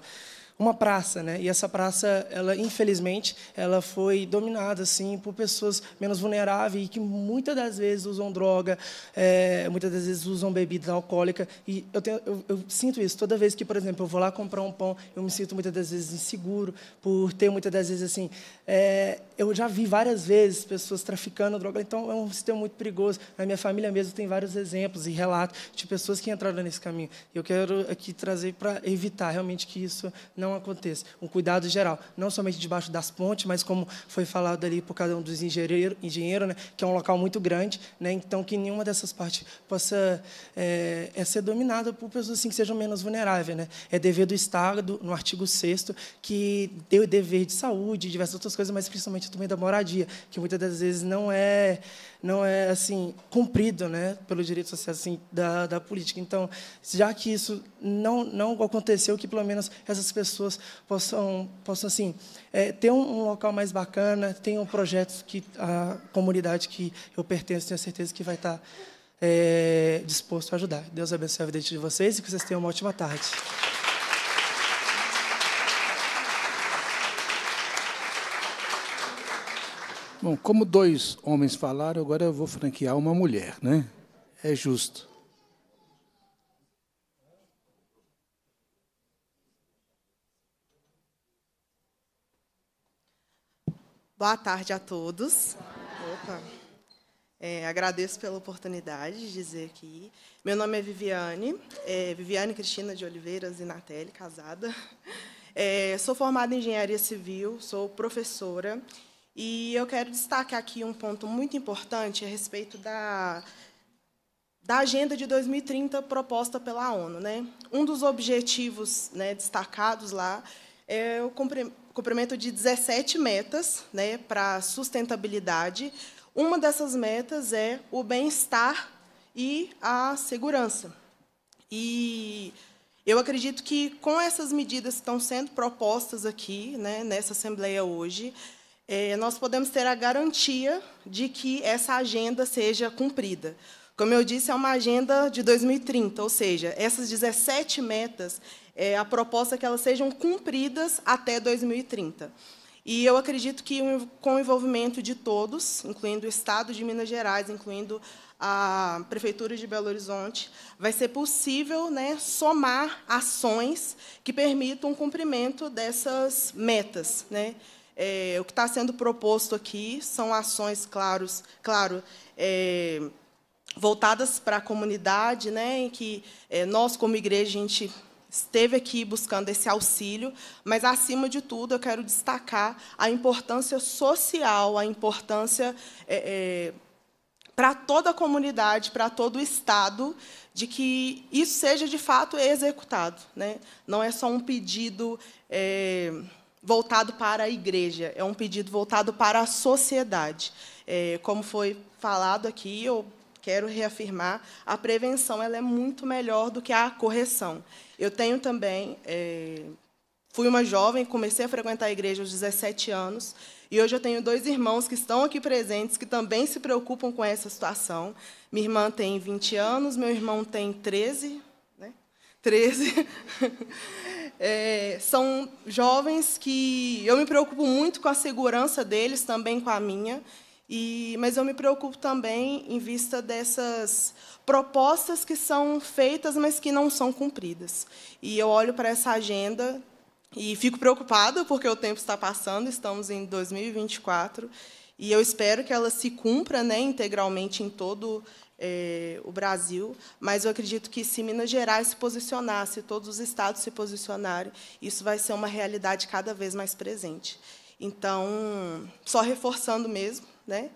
uma praça, né? E essa praça, ela infelizmente, ela foi dominada assim por pessoas menos vulneráveis e que muitas das vezes usam droga, é, muitas das vezes usam bebida alcoólica. E eu, tenho, eu, eu, sinto isso toda vez que, por exemplo, eu vou lá comprar um pão, eu me sinto muitas das vezes inseguro por ter muitas das vezes assim. É, eu já vi várias vezes pessoas traficando droga. Então é um sistema muito perigoso. Na minha família mesmo tem vários exemplos e relatos de pessoas que entraram nesse caminho. Eu quero aqui trazer para evitar realmente que isso não não aconteça. Um cuidado geral, não somente debaixo das pontes, mas como foi falado ali por cada um dos engenheiros, engenheiro, né, que é um local muito grande, né, então que nenhuma dessas partes possa é, é ser dominada por pessoas assim, que sejam menos vulneráveis. Né? É dever do Estado, no artigo 6 que deu dever de saúde, diversas outras coisas, mas principalmente também da moradia, que muitas das vezes não é não é assim cumprido, né, pelo direito social assim da, da política. Então, já que isso não não aconteceu, que pelo menos essas pessoas pessoas possam, possam assim, é, ter um, um, local mais bacana, tenham projetos que a comunidade que eu pertenço, tenho certeza que vai estar tá, é, disposto a ajudar. Deus abençoe a vida de vocês e que vocês tenham uma ótima tarde. Bom, como dois homens falaram, agora eu vou franquear uma mulher, né? É justo. Boa tarde a todos. Opa. É, agradeço pela oportunidade de dizer aqui. Meu nome é Viviane, é Viviane Cristina de Oliveira Zinatelli, casada. É, sou formada em Engenharia Civil, sou professora e eu quero destacar aqui um ponto muito importante a respeito da, da agenda de 2030 proposta pela ONU. Né? Um dos objetivos né, destacados lá é o cumprimento cumprimento de 17 metas né, para sustentabilidade. Uma dessas metas é o bem-estar e a segurança. E eu acredito que, com essas medidas que estão sendo propostas aqui, né, nessa Assembleia hoje, é, nós podemos ter a garantia de que essa agenda seja cumprida. Como eu disse, é uma agenda de 2030, ou seja, essas 17 metas, é, a proposta é que elas sejam cumpridas até 2030. E eu acredito que com o envolvimento de todos, incluindo o Estado de Minas Gerais, incluindo a Prefeitura de Belo Horizonte, vai ser possível né, somar ações que permitam o cumprimento dessas metas. Né? É, o que está sendo proposto aqui são ações, claros, claro, é, voltadas para a comunidade, né, em que é, nós, como igreja, a gente esteve aqui buscando esse auxílio, mas, acima de tudo, eu quero destacar a importância social, a importância é, é, para toda a comunidade, para todo o Estado, de que isso seja, de fato, executado. Né? Não é só um pedido voltado para a igreja, é um pedido voltado para a sociedade. como foi falado aqui, eu quero reafirmar, a prevenção ela é muito melhor do que a correção. Eu tenho também, é, fui uma jovem, comecei a frequentar a igreja aos 17 anos, e hoje eu tenho dois irmãos que estão aqui presentes, que também se preocupam com essa situação. Minha irmã tem 20 anos, meu irmão tem 13, né? 13. É, eh, são jovens que eu me preocupo muito com a segurança deles, também com a minha. E, mas eu me preocupo também em vista dessas propostas que são feitas, mas que não são cumpridas. E eu olho para essa agenda e fico preocupada, porque o tempo está passando, estamos em 2024, e eu espero que ela se cumpra né, integralmente em todo é, o Brasil, mas eu acredito que se Minas Gerais se posicionar, se todos os estados se posicionarem, isso vai ser uma realidade cada vez mais presente. Então, só reforçando mesmo, né?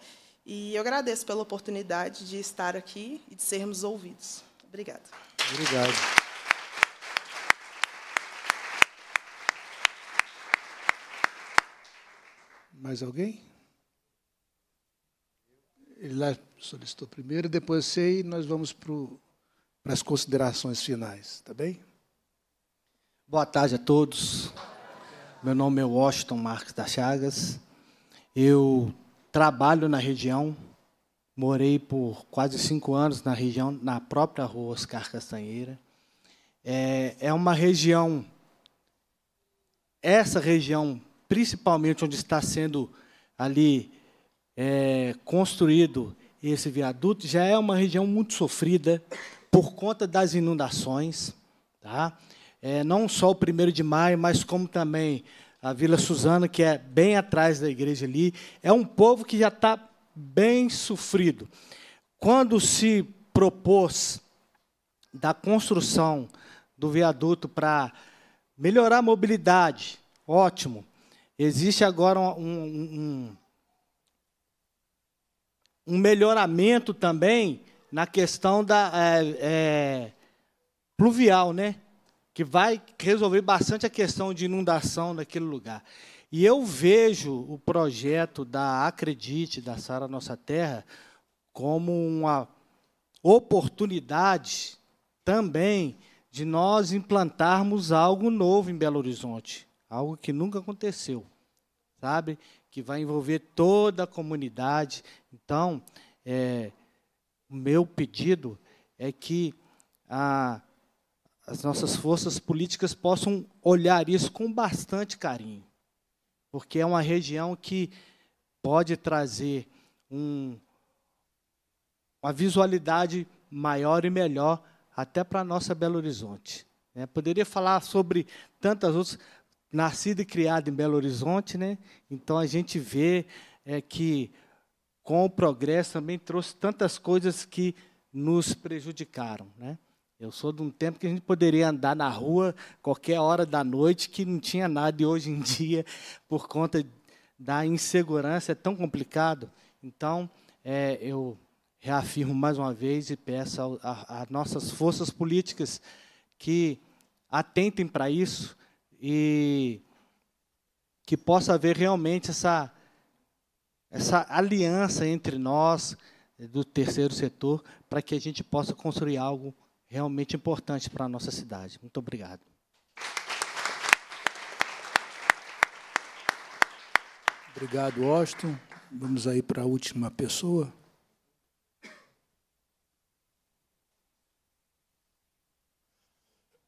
E eu agradeço pela oportunidade de estar aqui e de sermos ouvidos. Obrigada. Obrigado. Mais alguém? Ele lá solicitou primeiro, depois você e nós vamos para as considerações finais, tá bem? Boa tarde a todos. Meu nome é Washington Marques da Chagas. Eu trabalho na região, morei por quase cinco anos na região, na própria rua Oscar Castanheira. É, é uma região, essa região, principalmente onde está sendo ali é, construído esse viaduto, já é uma região muito sofrida por conta das inundações, tá? É, não só o primeiro de maio, mas como também a Vila Suzana, que é bem atrás da igreja ali, é um povo que já está bem sofrido. Quando se propôs da construção do viaduto para melhorar a mobilidade, ótimo. Existe agora um, um, um melhoramento também na questão da é, é, pluvial, né? que vai resolver bastante a questão de inundação daquele lugar. E eu vejo o projeto da Acredite, da Sara Nossa Terra, como uma oportunidade também de nós implantarmos algo novo em Belo Horizonte, algo que nunca aconteceu, sabe? Que vai envolver toda a comunidade. Então, é, o meu pedido é que a as nossas forças políticas possam olhar isso com bastante carinho, porque é uma região que pode trazer um, uma visualidade maior e melhor até para a nossa Belo Horizonte. Né? Poderia falar sobre tantas outras, nascido e criado em Belo Horizonte, né? então a gente vê é, que com o progresso também trouxe tantas coisas que nos prejudicaram. Né? Eu sou de um tempo que a gente poderia andar na rua qualquer hora da noite que não tinha nada e hoje em dia, por conta da insegurança, é tão complicado. Então, é, eu reafirmo mais uma vez e peço às nossas forças políticas que atentem para isso e que possa haver realmente essa, essa aliança entre nós do terceiro setor para que a gente possa construir algo realmente importante para a nossa cidade. Muito obrigado. Obrigado, Austin. Vamos aí para a última pessoa.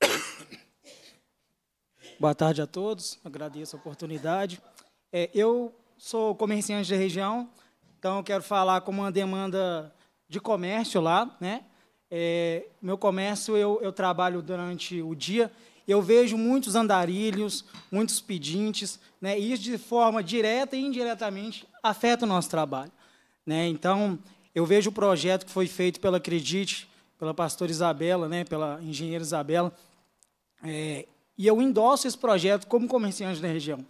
Boa tarde a todos, agradeço a oportunidade. É, eu sou comerciante da região, então quero falar como uma demanda de comércio lá, né? É, meu comércio, eu, eu trabalho durante o dia, eu vejo muitos andarilhos, muitos pedintes, né, e isso de forma direta e indiretamente afeta o nosso trabalho. Né? Então, eu vejo o projeto que foi feito pela Acredite, pela pastora Isabela, né, pela engenheira Isabela, é, e eu endosso esse projeto como comerciante da região,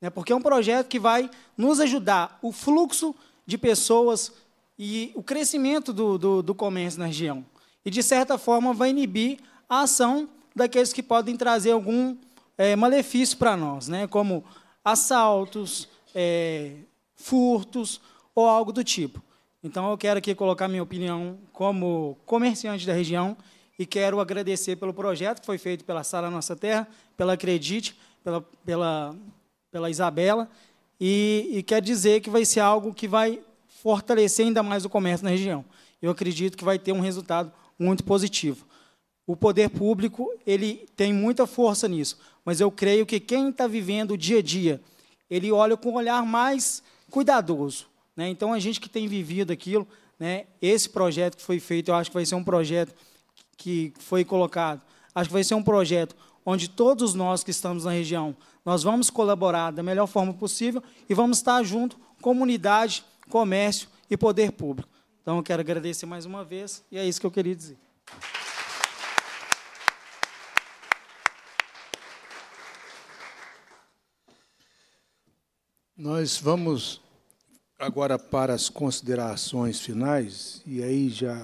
né, porque é um projeto que vai nos ajudar o fluxo de pessoas e o crescimento do, do, do comércio na região e, de certa forma, vai inibir a ação daqueles que podem trazer algum é, malefício para nós, né? como assaltos, é, furtos ou algo do tipo. Então, eu quero aqui colocar minha opinião como comerciante da região e quero agradecer pelo projeto que foi feito pela Sala Nossa Terra, pela Acredite, pela, pela, pela Isabela, e, e dizer que vai ser algo que vai fortalecer ainda mais o comércio na região. Eu acredito que vai ter um resultado muito positivo. O poder público ele tem muita força nisso, mas eu creio que quem está vivendo o dia a dia, ele olha com um olhar mais cuidadoso. Né? Então, a gente que tem vivido aquilo, né, esse projeto que foi feito, eu acho que vai ser um projeto que foi colocado, acho que vai ser um projeto onde todos nós que estamos na região, nós vamos colaborar da melhor forma possível e vamos estar junto, comunidade, comércio e poder público. Então, eu quero agradecer mais uma vez e é isso que eu queria dizer. Nós vamos agora para as considerações finais, e aí já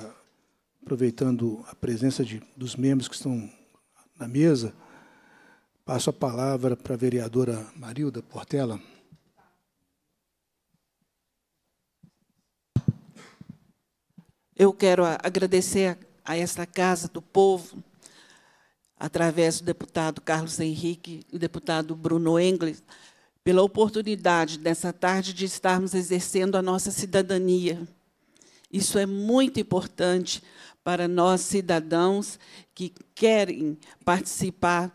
aproveitando a presença de, dos membros que estão na mesa, passo a palavra para a vereadora Marilda Portela. Eu quero agradecer a, a esta Casa do Povo, através do deputado Carlos Henrique e deputado Bruno Engle, pela oportunidade dessa tarde de estarmos exercendo a nossa cidadania. Isso é muito importante para nós, cidadãos, que querem participar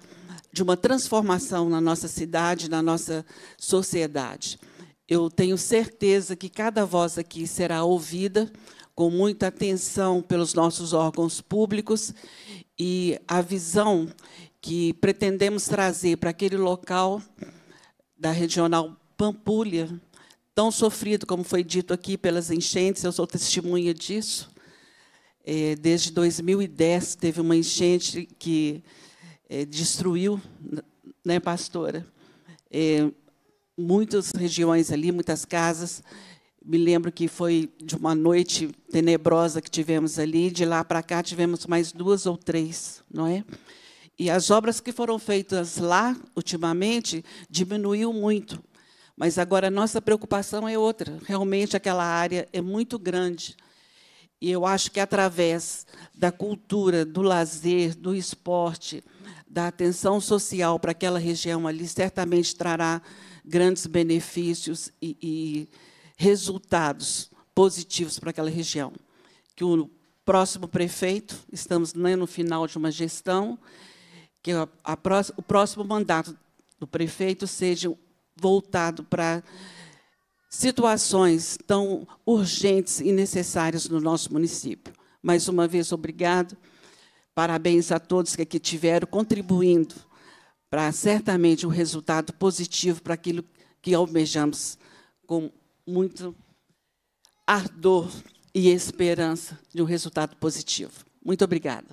de uma transformação na nossa cidade, na nossa sociedade. Eu tenho certeza que cada voz aqui será ouvida, com muita atenção pelos nossos órgãos públicos e a visão que pretendemos trazer para aquele local da regional Pampulha, tão sofrido, como foi dito aqui, pelas enchentes, eu sou testemunha disso. É, desde 2010 teve uma enchente que é, destruiu, né, pastora? É, muitas regiões ali, muitas casas, me lembro que foi de uma noite tenebrosa que tivemos ali, de lá para cá tivemos mais duas ou três, não é? E as obras que foram feitas lá ultimamente diminuiu muito. Mas agora a nossa preocupação é outra. Realmente aquela área é muito grande. E eu acho que através da cultura, do lazer, do esporte, da atenção social para aquela região ali, certamente trará grandes benefícios e, e resultados positivos para aquela região. Que o próximo prefeito, estamos no final de uma gestão, que a, a o próximo mandato do prefeito seja voltado para situações tão urgentes e necessárias no nosso município. Mais uma vez, obrigado. Parabéns a todos que aqui tiveram contribuindo para certamente um resultado positivo para aquilo que almejamos com muito ardor e esperança de um resultado positivo. Muito obrigada.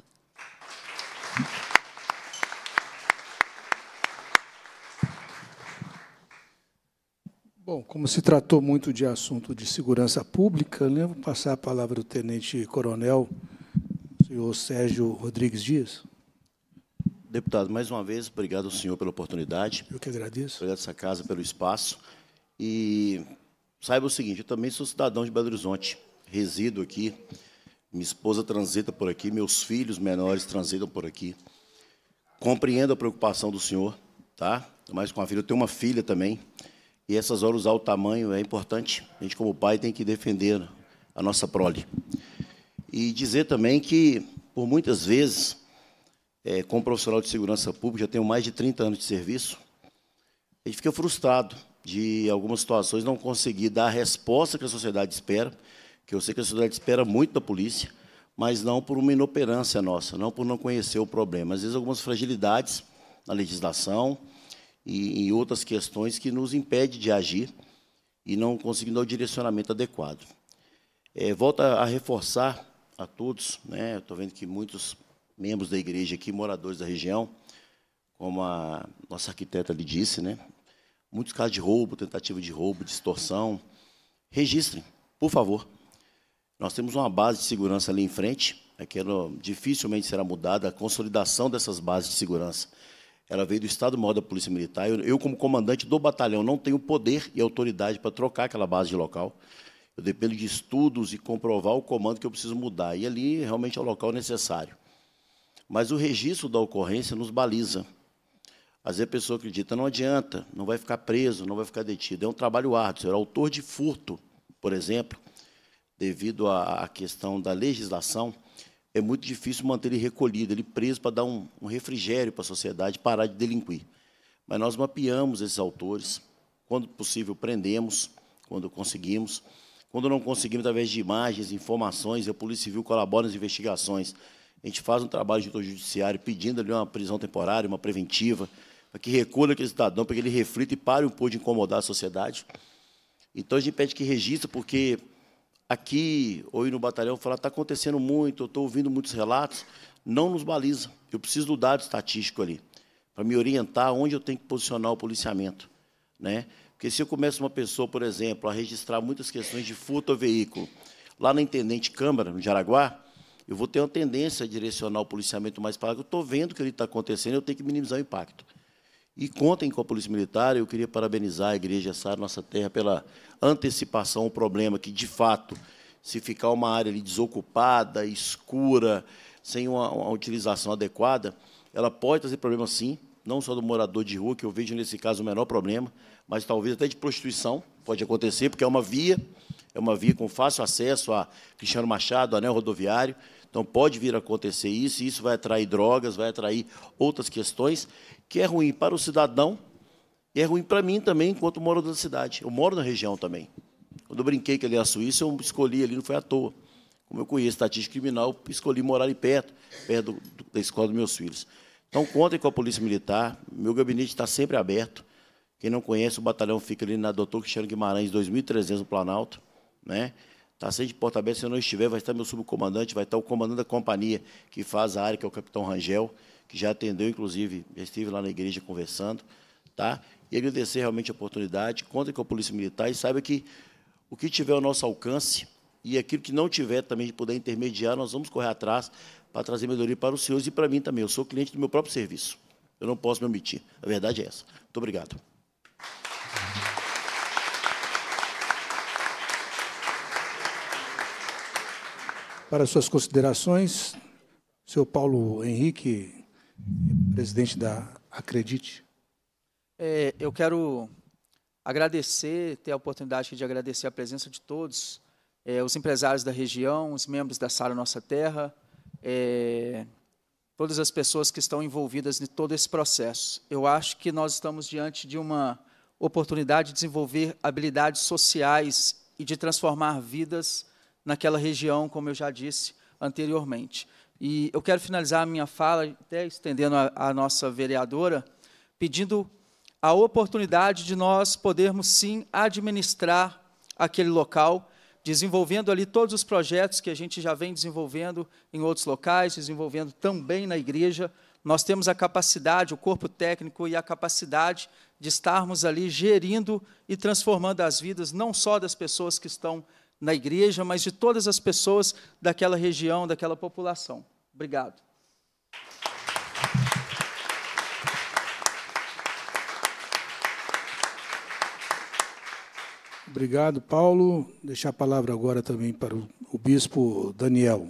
Bom, como se tratou muito de assunto de segurança pública, né, vou passar a palavra ao Tenente Coronel, senhor Sérgio Rodrigues Dias. Deputado, mais uma vez, obrigado ao senhor pela oportunidade. Eu que agradeço. Obrigado a essa casa pelo espaço. E Saiba o seguinte, eu também sou cidadão de Belo Horizonte, resido aqui, minha esposa transita por aqui, meus filhos menores transitam por aqui. Compreendo a preocupação do senhor, tá? Mas com a filha, eu tenho uma filha também, e essas horas usar o tamanho é importante. A gente, como pai, tem que defender a nossa prole. E dizer também que, por muitas vezes, é, como profissional de segurança pública, já tenho mais de 30 anos de serviço, a gente fica frustrado de algumas situações não conseguir dar a resposta que a sociedade espera, que eu sei que a sociedade espera muito da polícia, mas não por uma inoperância nossa, não por não conhecer o problema. Às vezes, algumas fragilidades na legislação e em outras questões que nos impede de agir e não conseguindo dar o direcionamento adequado. É, volto a reforçar a todos, né, estou vendo que muitos membros da igreja aqui, moradores da região, como a nossa arquiteta lhe disse, né, muitos casos de roubo, tentativa de roubo, distorção. Registrem, por favor. Nós temos uma base de segurança ali em frente, né, que ela é dificilmente será mudada, a consolidação dessas bases de segurança. Ela veio do Estado-Maior da Polícia Militar. Eu, eu, como comandante do batalhão, não tenho poder e autoridade para trocar aquela base de local. Eu dependo de estudos e comprovar o comando que eu preciso mudar. E ali realmente é o local necessário. Mas o registro da ocorrência nos baliza. Às vezes a pessoa acredita, não adianta, não vai ficar preso, não vai ficar detido. É um trabalho árduo. ser autor de furto, por exemplo, devido à questão da legislação, é muito difícil manter ele recolhido, ele preso para dar um, um refrigério para a sociedade, parar de delinquir. Mas nós mapeamos esses autores, quando possível prendemos, quando conseguimos. Quando não conseguimos, através de imagens, informações, a Polícia Civil colabora nas investigações. A gente faz um trabalho de judiciário pedindo ali uma prisão temporária, uma preventiva, para que recolha aquele cidadão, para que ele reflita e pare um pouco de incomodar a sociedade. Então a gente pede que registre, porque aqui ou no batalhão falar está acontecendo muito, eu estou ouvindo muitos relatos, não nos baliza. Eu preciso do dado estatístico ali para me orientar onde eu tenho que posicionar o policiamento, né? Porque se eu começo uma pessoa, por exemplo, a registrar muitas questões de furto ao veículo lá na Intendente Câmara, no Jaraguá, eu vou ter uma tendência a direcionar o policiamento mais para lá. Eu estou vendo que ele está acontecendo, eu tenho que minimizar o impacto. E contem com a Polícia Militar. Eu queria parabenizar a Igreja Sara Nossa Terra pela antecipação o problema que, de fato, se ficar uma área desocupada, escura, sem uma, uma utilização adequada, ela pode trazer problema sim, não só do morador de rua, que eu vejo nesse caso o menor problema, mas talvez até de prostituição, pode acontecer, porque é uma via, é uma via com fácil acesso a Cristiano Machado, anel rodoviário. Então pode vir a acontecer isso, e isso vai atrair drogas, vai atrair outras questões, que é ruim para o cidadão e é ruim para mim também, enquanto moro na cidade. Eu moro na região também. Quando eu brinquei que ali é a Suíça, eu escolhi ali, não foi à toa. Como eu conheço estatística criminal, escolhi morar ali perto, perto do, da escola dos meus filhos. Então, contem com a Polícia Militar. Meu gabinete está sempre aberto. Quem não conhece, o batalhão fica ali na Doutor Cristiano Guimarães, 2.300, no Planalto. Né? Está de porta aberta, se eu não estiver, vai estar meu subcomandante, vai estar o comandante da companhia que faz a área, que é o capitão Rangel, que já atendeu, inclusive, já estive lá na igreja conversando. Tá? E agradecer realmente a oportunidade, Conta com a Polícia Militar e saiba que o que tiver ao nosso alcance e aquilo que não tiver também de poder intermediar, nós vamos correr atrás para trazer melhoria para os senhores e para mim também. Eu sou cliente do meu próprio serviço. Eu não posso me omitir. A verdade é essa. Muito obrigado. para suas considerações, senhor Paulo Henrique, presidente da Acredite. É, eu quero agradecer, ter a oportunidade de agradecer a presença de todos, é, os empresários da região, os membros da Sala Nossa Terra, é, todas as pessoas que estão envolvidas em todo esse processo. Eu acho que nós estamos diante de uma oportunidade de desenvolver habilidades sociais e de transformar vidas naquela região, como eu já disse anteriormente. E eu quero finalizar a minha fala, até estendendo a, a nossa vereadora, pedindo a oportunidade de nós podermos sim administrar aquele local, desenvolvendo ali todos os projetos que a gente já vem desenvolvendo em outros locais, desenvolvendo também na igreja. Nós temos a capacidade, o corpo técnico e a capacidade de estarmos ali gerindo e transformando as vidas, não só das pessoas que estão na igreja, mas de todas as pessoas daquela região, daquela população. Obrigado. Obrigado, Paulo. Deixar a palavra agora também para o bispo Daniel.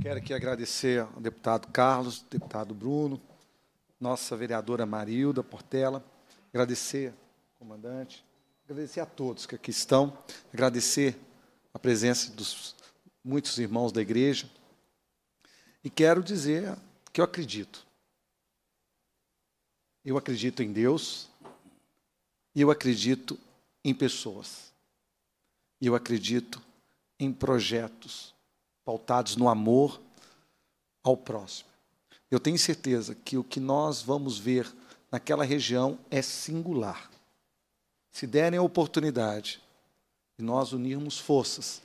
Quero aqui agradecer ao deputado Carlos, deputado Bruno, nossa vereadora Marilda Portela, agradecer, comandante, Agradecer a todos que aqui estão, agradecer a presença dos muitos irmãos da igreja. E quero dizer que eu acredito. Eu acredito em Deus e eu acredito em pessoas. E eu acredito em projetos pautados no amor ao próximo. Eu tenho certeza que o que nós vamos ver naquela região é singular se derem a oportunidade e nós unirmos forças,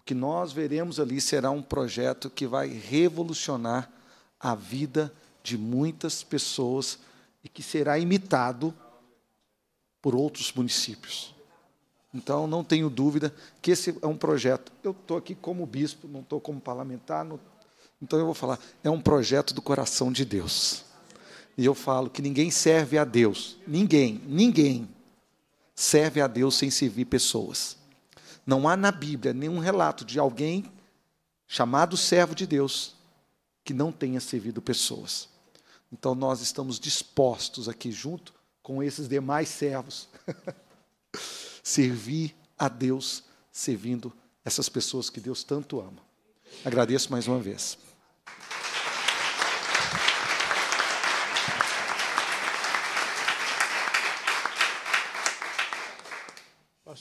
o que nós veremos ali será um projeto que vai revolucionar a vida de muitas pessoas e que será imitado por outros municípios. Então, não tenho dúvida que esse é um projeto. Eu estou aqui como bispo, não estou como parlamentar, não... então eu vou falar. É um projeto do coração de Deus. E eu falo que ninguém serve a Deus. Ninguém, ninguém serve a Deus sem servir pessoas. Não há na Bíblia nenhum relato de alguém chamado servo de Deus que não tenha servido pessoas. Então nós estamos dispostos aqui junto com esses demais servos servir a Deus servindo essas pessoas que Deus tanto ama. Agradeço mais uma vez.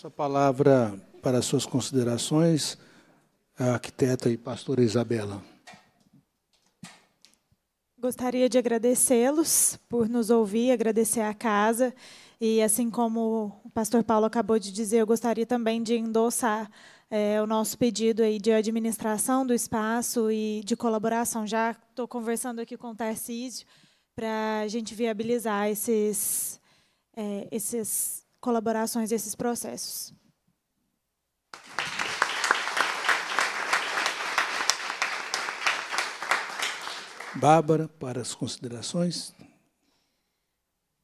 Passo a palavra para suas considerações a arquiteta e pastora Isabela. Gostaria de agradecê-los por nos ouvir, agradecer a casa. E assim como o pastor Paulo acabou de dizer, eu gostaria também de endossar é, o nosso pedido aí de administração do espaço e de colaboração. Já estou conversando aqui com o Tarcísio para a gente viabilizar esses, é, esses colaborações desses processos. Bárbara, para as considerações.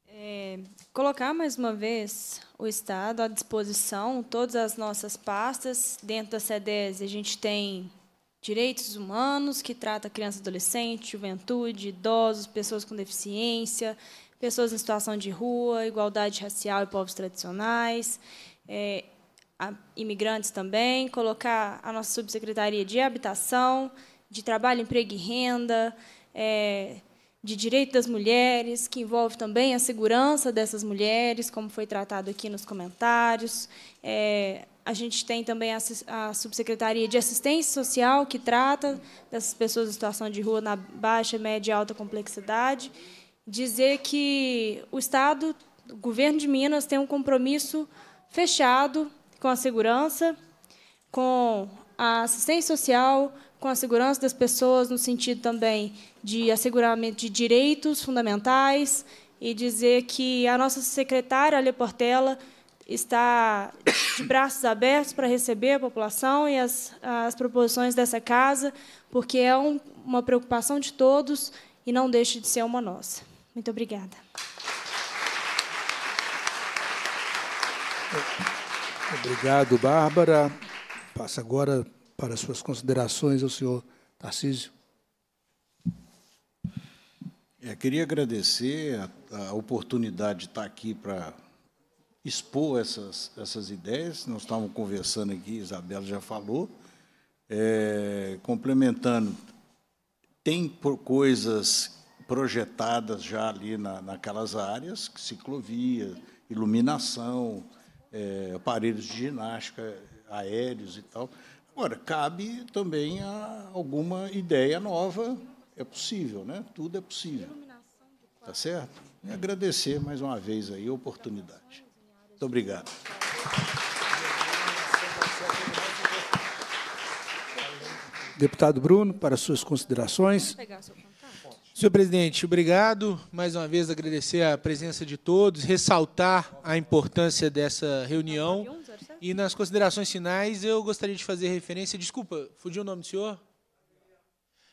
É, colocar mais uma vez o Estado à disposição, todas as nossas pastas. Dentro da CEDES, a gente tem direitos humanos, que trata criança, adolescente, juventude, idosos, pessoas com deficiência, pessoas em situação de rua, igualdade racial e povos tradicionais, é, a, imigrantes também, colocar a nossa subsecretaria de habitação, de trabalho, emprego e renda, é, de direito das mulheres, que envolve também a segurança dessas mulheres, como foi tratado aqui nos comentários. É, a gente tem também a, a, subsecretaria de assistência social, que trata dessas pessoas em situação de rua na baixa, média e alta complexidade dizer que o Estado, o governo de Minas, tem um compromisso fechado com a segurança, com a assistência social, com a segurança das pessoas, no sentido também de asseguramento de direitos fundamentais, e dizer que a nossa secretária, Ale Portela, está de braços abertos para receber a população e as, as proposições dessa casa, porque é um, uma preocupação de todos e não deixa de ser uma nossa. Muito obrigada. Obrigado, Bárbara. Passa agora para suas considerações ao senhor Tarcísio. É, queria agradecer a, a oportunidade de estar aqui para expor essas, essas ideias. Nós estávamos conversando aqui, Isabela já falou. É, complementando, tem coisas projetadas já ali na, naquelas áreas, ciclovia, iluminação, é, aparelhos de ginástica aéreos e tal. Agora, cabe também a alguma ideia nova, é possível, né? tudo é possível. Tá certo? E agradecer mais uma vez aí a oportunidade. Muito obrigado. Deputado Bruno, para suas considerações. Senhor presidente, obrigado. Mais uma vez agradecer a presença de todos, ressaltar a importância dessa reunião. É e nas considerações finais, eu gostaria de fazer referência. Desculpa, fugiu o nome do senhor?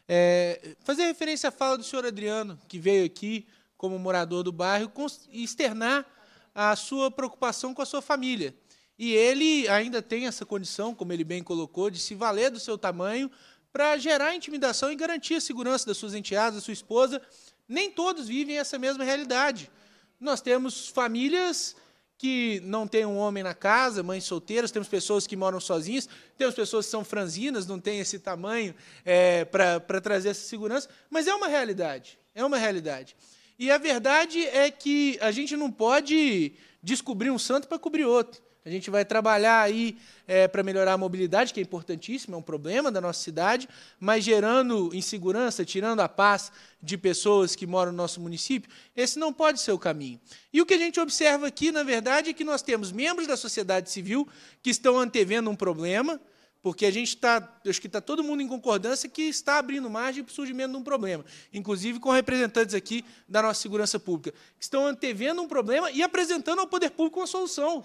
É, fazer referência à fala do senhor Adriano, que veio aqui como morador do bairro, e externar a sua preocupação com a sua família. E ele ainda tem essa condição, como ele bem colocou, de se valer do seu tamanho para gerar intimidação e garantir a segurança das suas enteadas, da sua esposa. Nem todos vivem essa mesma realidade. Nós temos famílias que não têm um homem na casa, mães solteiras, temos pessoas que moram sozinhas, temos pessoas que são franzinas, não têm esse tamanho é, para trazer essa segurança, mas é uma realidade. É uma realidade. E a verdade é que a gente não pode descobrir um santo para cobrir outro. A gente vai trabalhar aí é, para melhorar a mobilidade, que é importantíssimo, é um problema da nossa cidade, mas gerando insegurança, tirando a paz de pessoas que moram no nosso município, esse não pode ser o caminho. E o que a gente observa aqui, na verdade, é que nós temos membros da sociedade civil que estão antevendo um problema, porque a gente está, acho que está todo mundo em concordância que está abrindo margem para o surgimento de um problema, inclusive com representantes aqui da nossa segurança pública, que estão antevendo um problema e apresentando ao poder público uma solução.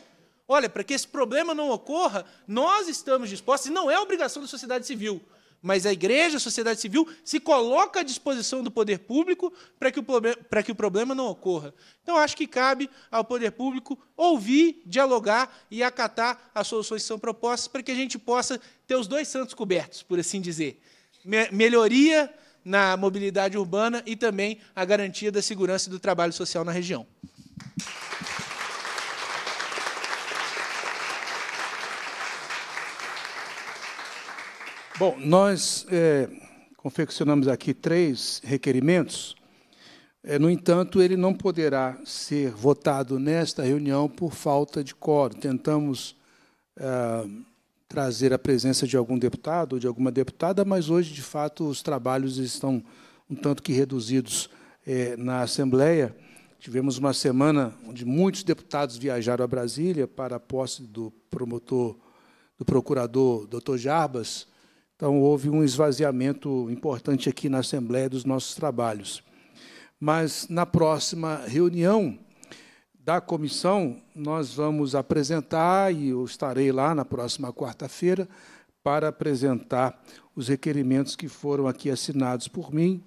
Olha, para que esse problema não ocorra, nós estamos dispostos, e não é obrigação da sociedade civil, mas a igreja, a sociedade civil, se coloca à disposição do poder público para que, o para que o problema não ocorra. Então, acho que cabe ao poder público ouvir, dialogar e acatar as soluções que são propostas para que a gente possa ter os dois santos cobertos, por assim dizer. Me melhoria na mobilidade urbana e também a garantia da segurança e do trabalho social na região. Bom, nós é, confeccionamos aqui três requerimentos. É, no entanto, ele não poderá ser votado nesta reunião por falta de quórum. Tentamos é, trazer a presença de algum deputado ou de alguma deputada, mas hoje, de fato, os trabalhos estão um tanto que reduzidos é, na Assembleia. Tivemos uma semana onde muitos deputados viajaram a Brasília para a posse do promotor, do procurador, doutor Jarbas, então, houve um esvaziamento importante aqui na Assembleia dos nossos trabalhos. Mas, na próxima reunião da comissão, nós vamos apresentar, e eu estarei lá na próxima quarta-feira, para apresentar os requerimentos que foram aqui assinados por mim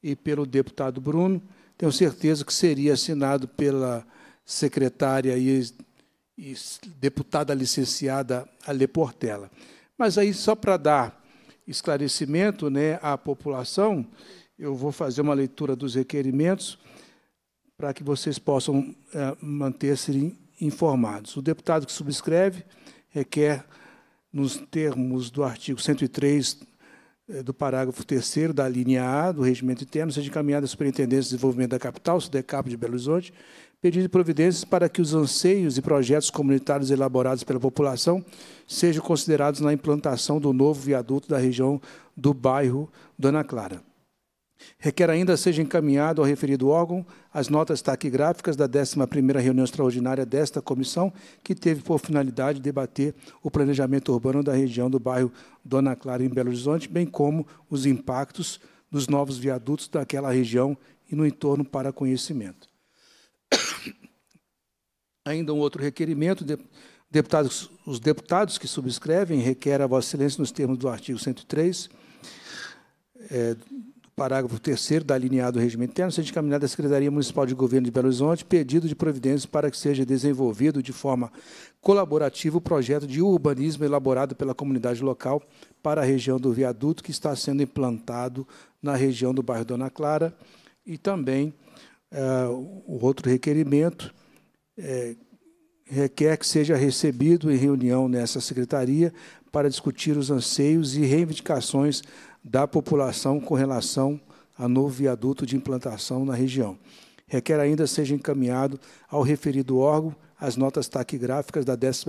e pelo deputado Bruno. Tenho certeza que seria assinado pela secretária e, e deputada licenciada Ale Portela. Mas aí, só para dar esclarecimento né, à população, eu vou fazer uma leitura dos requerimentos para que vocês possam é, manter-se informados. O deputado que subscreve requer, nos termos do artigo 103 eh, do parágrafo 3 da linha A do Regimento Interno, seja encaminhada à Superintendência de Desenvolvimento da Capital, SUDECAP de Belo Horizonte, pedindo providências para que os anseios e projetos comunitários elaborados pela população sejam considerados na implantação do novo viaduto da região do bairro Dona Clara. Requer ainda seja encaminhado ao referido órgão as notas taquigráficas da 11ª reunião extraordinária desta comissão, que teve por finalidade debater o planejamento urbano da região do bairro Dona Clara, em Belo Horizonte, bem como os impactos dos novos viadutos daquela região e no entorno para conhecimento. Ainda um outro requerimento, deputados, os deputados que subscrevem requer a Vossa Excelência, nos termos do artigo 103, é, eh, parágrafo 3 da alineada do regimento interno, seja encaminhado à Secretaria Municipal de Governo de Belo Horizonte pedido de providências para que seja desenvolvido de forma colaborativa o projeto de urbanismo elaborado pela comunidade local para a região do viaduto que está sendo implantado na região do bairro Dona Clara e também Uh, o outro requerimento é, requer que seja recebido em reunião nessa secretaria para discutir os anseios e reivindicações da população com relação a novo viaduto de implantação na região. Requer ainda seja encaminhado ao referido órgão as notas taquigráficas da 11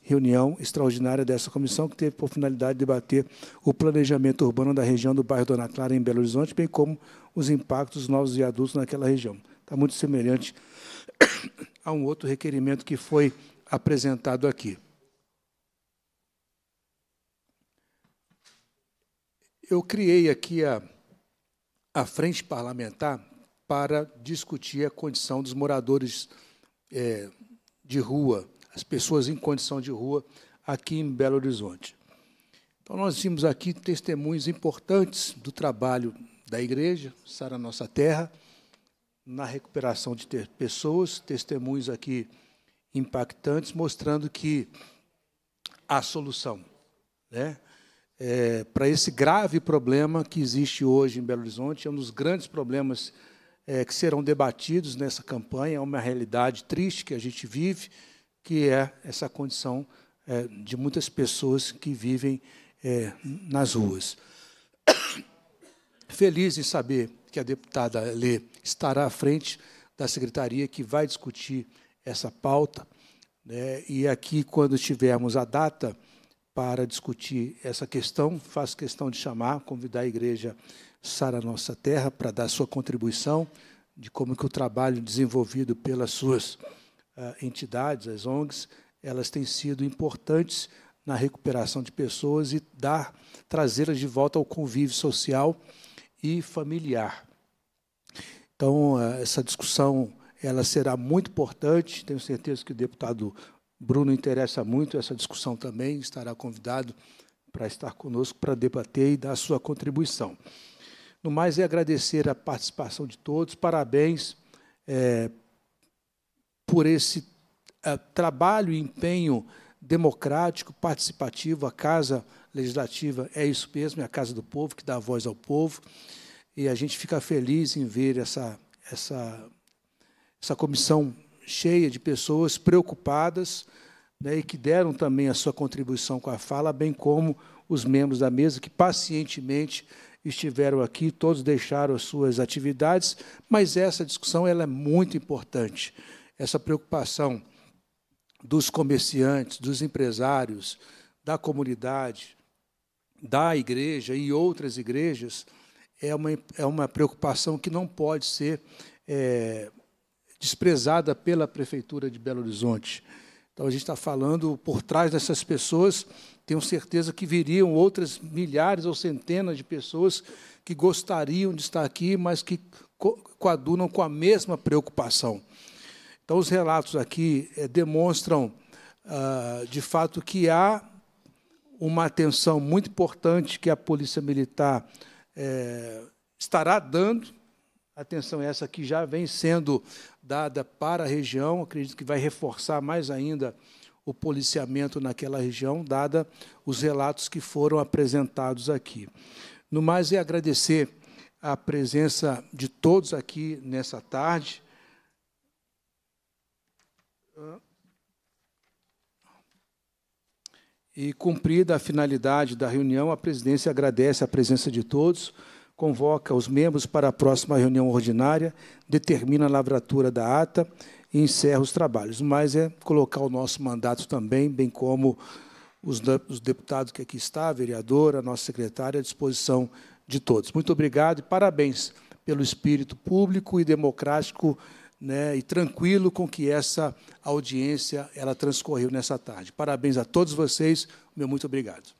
reunião extraordinária dessa comissão, que teve por finalidade debater o planejamento urbano da região do bairro Dona Clara, em Belo Horizonte, bem como os impactos dos novos viadutos naquela região. Está muito semelhante a um outro requerimento que foi apresentado aqui. Eu criei aqui a, a Frente Parlamentar para discutir a condição dos moradores é, de rua, as pessoas em condição de rua aqui em Belo Horizonte. Então, nós vimos aqui testemunhos importantes do trabalho da igreja, Sara Nossa Terra, na recuperação de pessoas, testemunhos aqui impactantes, mostrando que a solução né, é, para esse grave problema que existe hoje em Belo Horizonte, é um dos grandes problemas é, que serão debatidos nessa campanha. É uma realidade triste que a gente vive, que é essa condição é, de muitas pessoas que vivem é, nas ruas. Feliz em saber que a deputada Lê estará à frente da secretaria que vai discutir essa pauta. Né? E aqui, quando tivermos a data para discutir essa questão, faço questão de chamar, convidar a igreja sara nossa terra, para dar sua contribuição de como que o trabalho desenvolvido pelas suas uh, entidades, as ONGs, elas têm sido importantes na recuperação de pessoas e dar trazê-las de volta ao convívio social e familiar. Então, uh, essa discussão ela será muito importante. Tenho certeza que o deputado Bruno interessa muito essa discussão também, estará convidado para estar conosco para debater e dar sua contribuição. No mais, é agradecer a participação de todos, parabéns é, por esse é, trabalho e empenho democrático, participativo. A Casa Legislativa é isso mesmo, é a Casa do Povo, que dá voz ao povo. E a gente fica feliz em ver essa, essa, essa comissão cheia de pessoas preocupadas né, e que deram também a sua contribuição com a fala, bem como os membros da mesa que pacientemente estiveram aqui, todos deixaram as suas atividades, mas essa discussão ela é muito importante. Essa preocupação dos comerciantes, dos empresários, da comunidade, da igreja e outras igrejas é uma, é uma preocupação que não pode ser é, desprezada pela Prefeitura de Belo Horizonte. Então, a gente está falando por trás dessas pessoas tenho certeza que viriam outras milhares ou centenas de pessoas que gostariam de estar aqui, mas que coadunam com a mesma preocupação. Então, os relatos aqui eh, demonstram, ah, de fato, que há uma atenção muito importante que a Polícia Militar eh, estará dando. Atenção essa que já vem sendo dada para a região, acredito que vai reforçar mais ainda o policiamento naquela região, dada os relatos que foram apresentados aqui. No mais, é agradecer a presença de todos aqui nessa tarde. E cumprida a finalidade da reunião, a presidência agradece a presença de todos, convoca os membros para a próxima reunião ordinária, determina a lavratura da ata e encerra os trabalhos. Mas é colocar o nosso mandato também, bem como os, deputados que aqui está, a vereadora, a nossa secretária, à disposição de todos. Muito obrigado e parabéns pelo espírito público e democrático né, e tranquilo com que essa audiência ela transcorreu nessa tarde. Parabéns a todos vocês. Meu muito obrigado.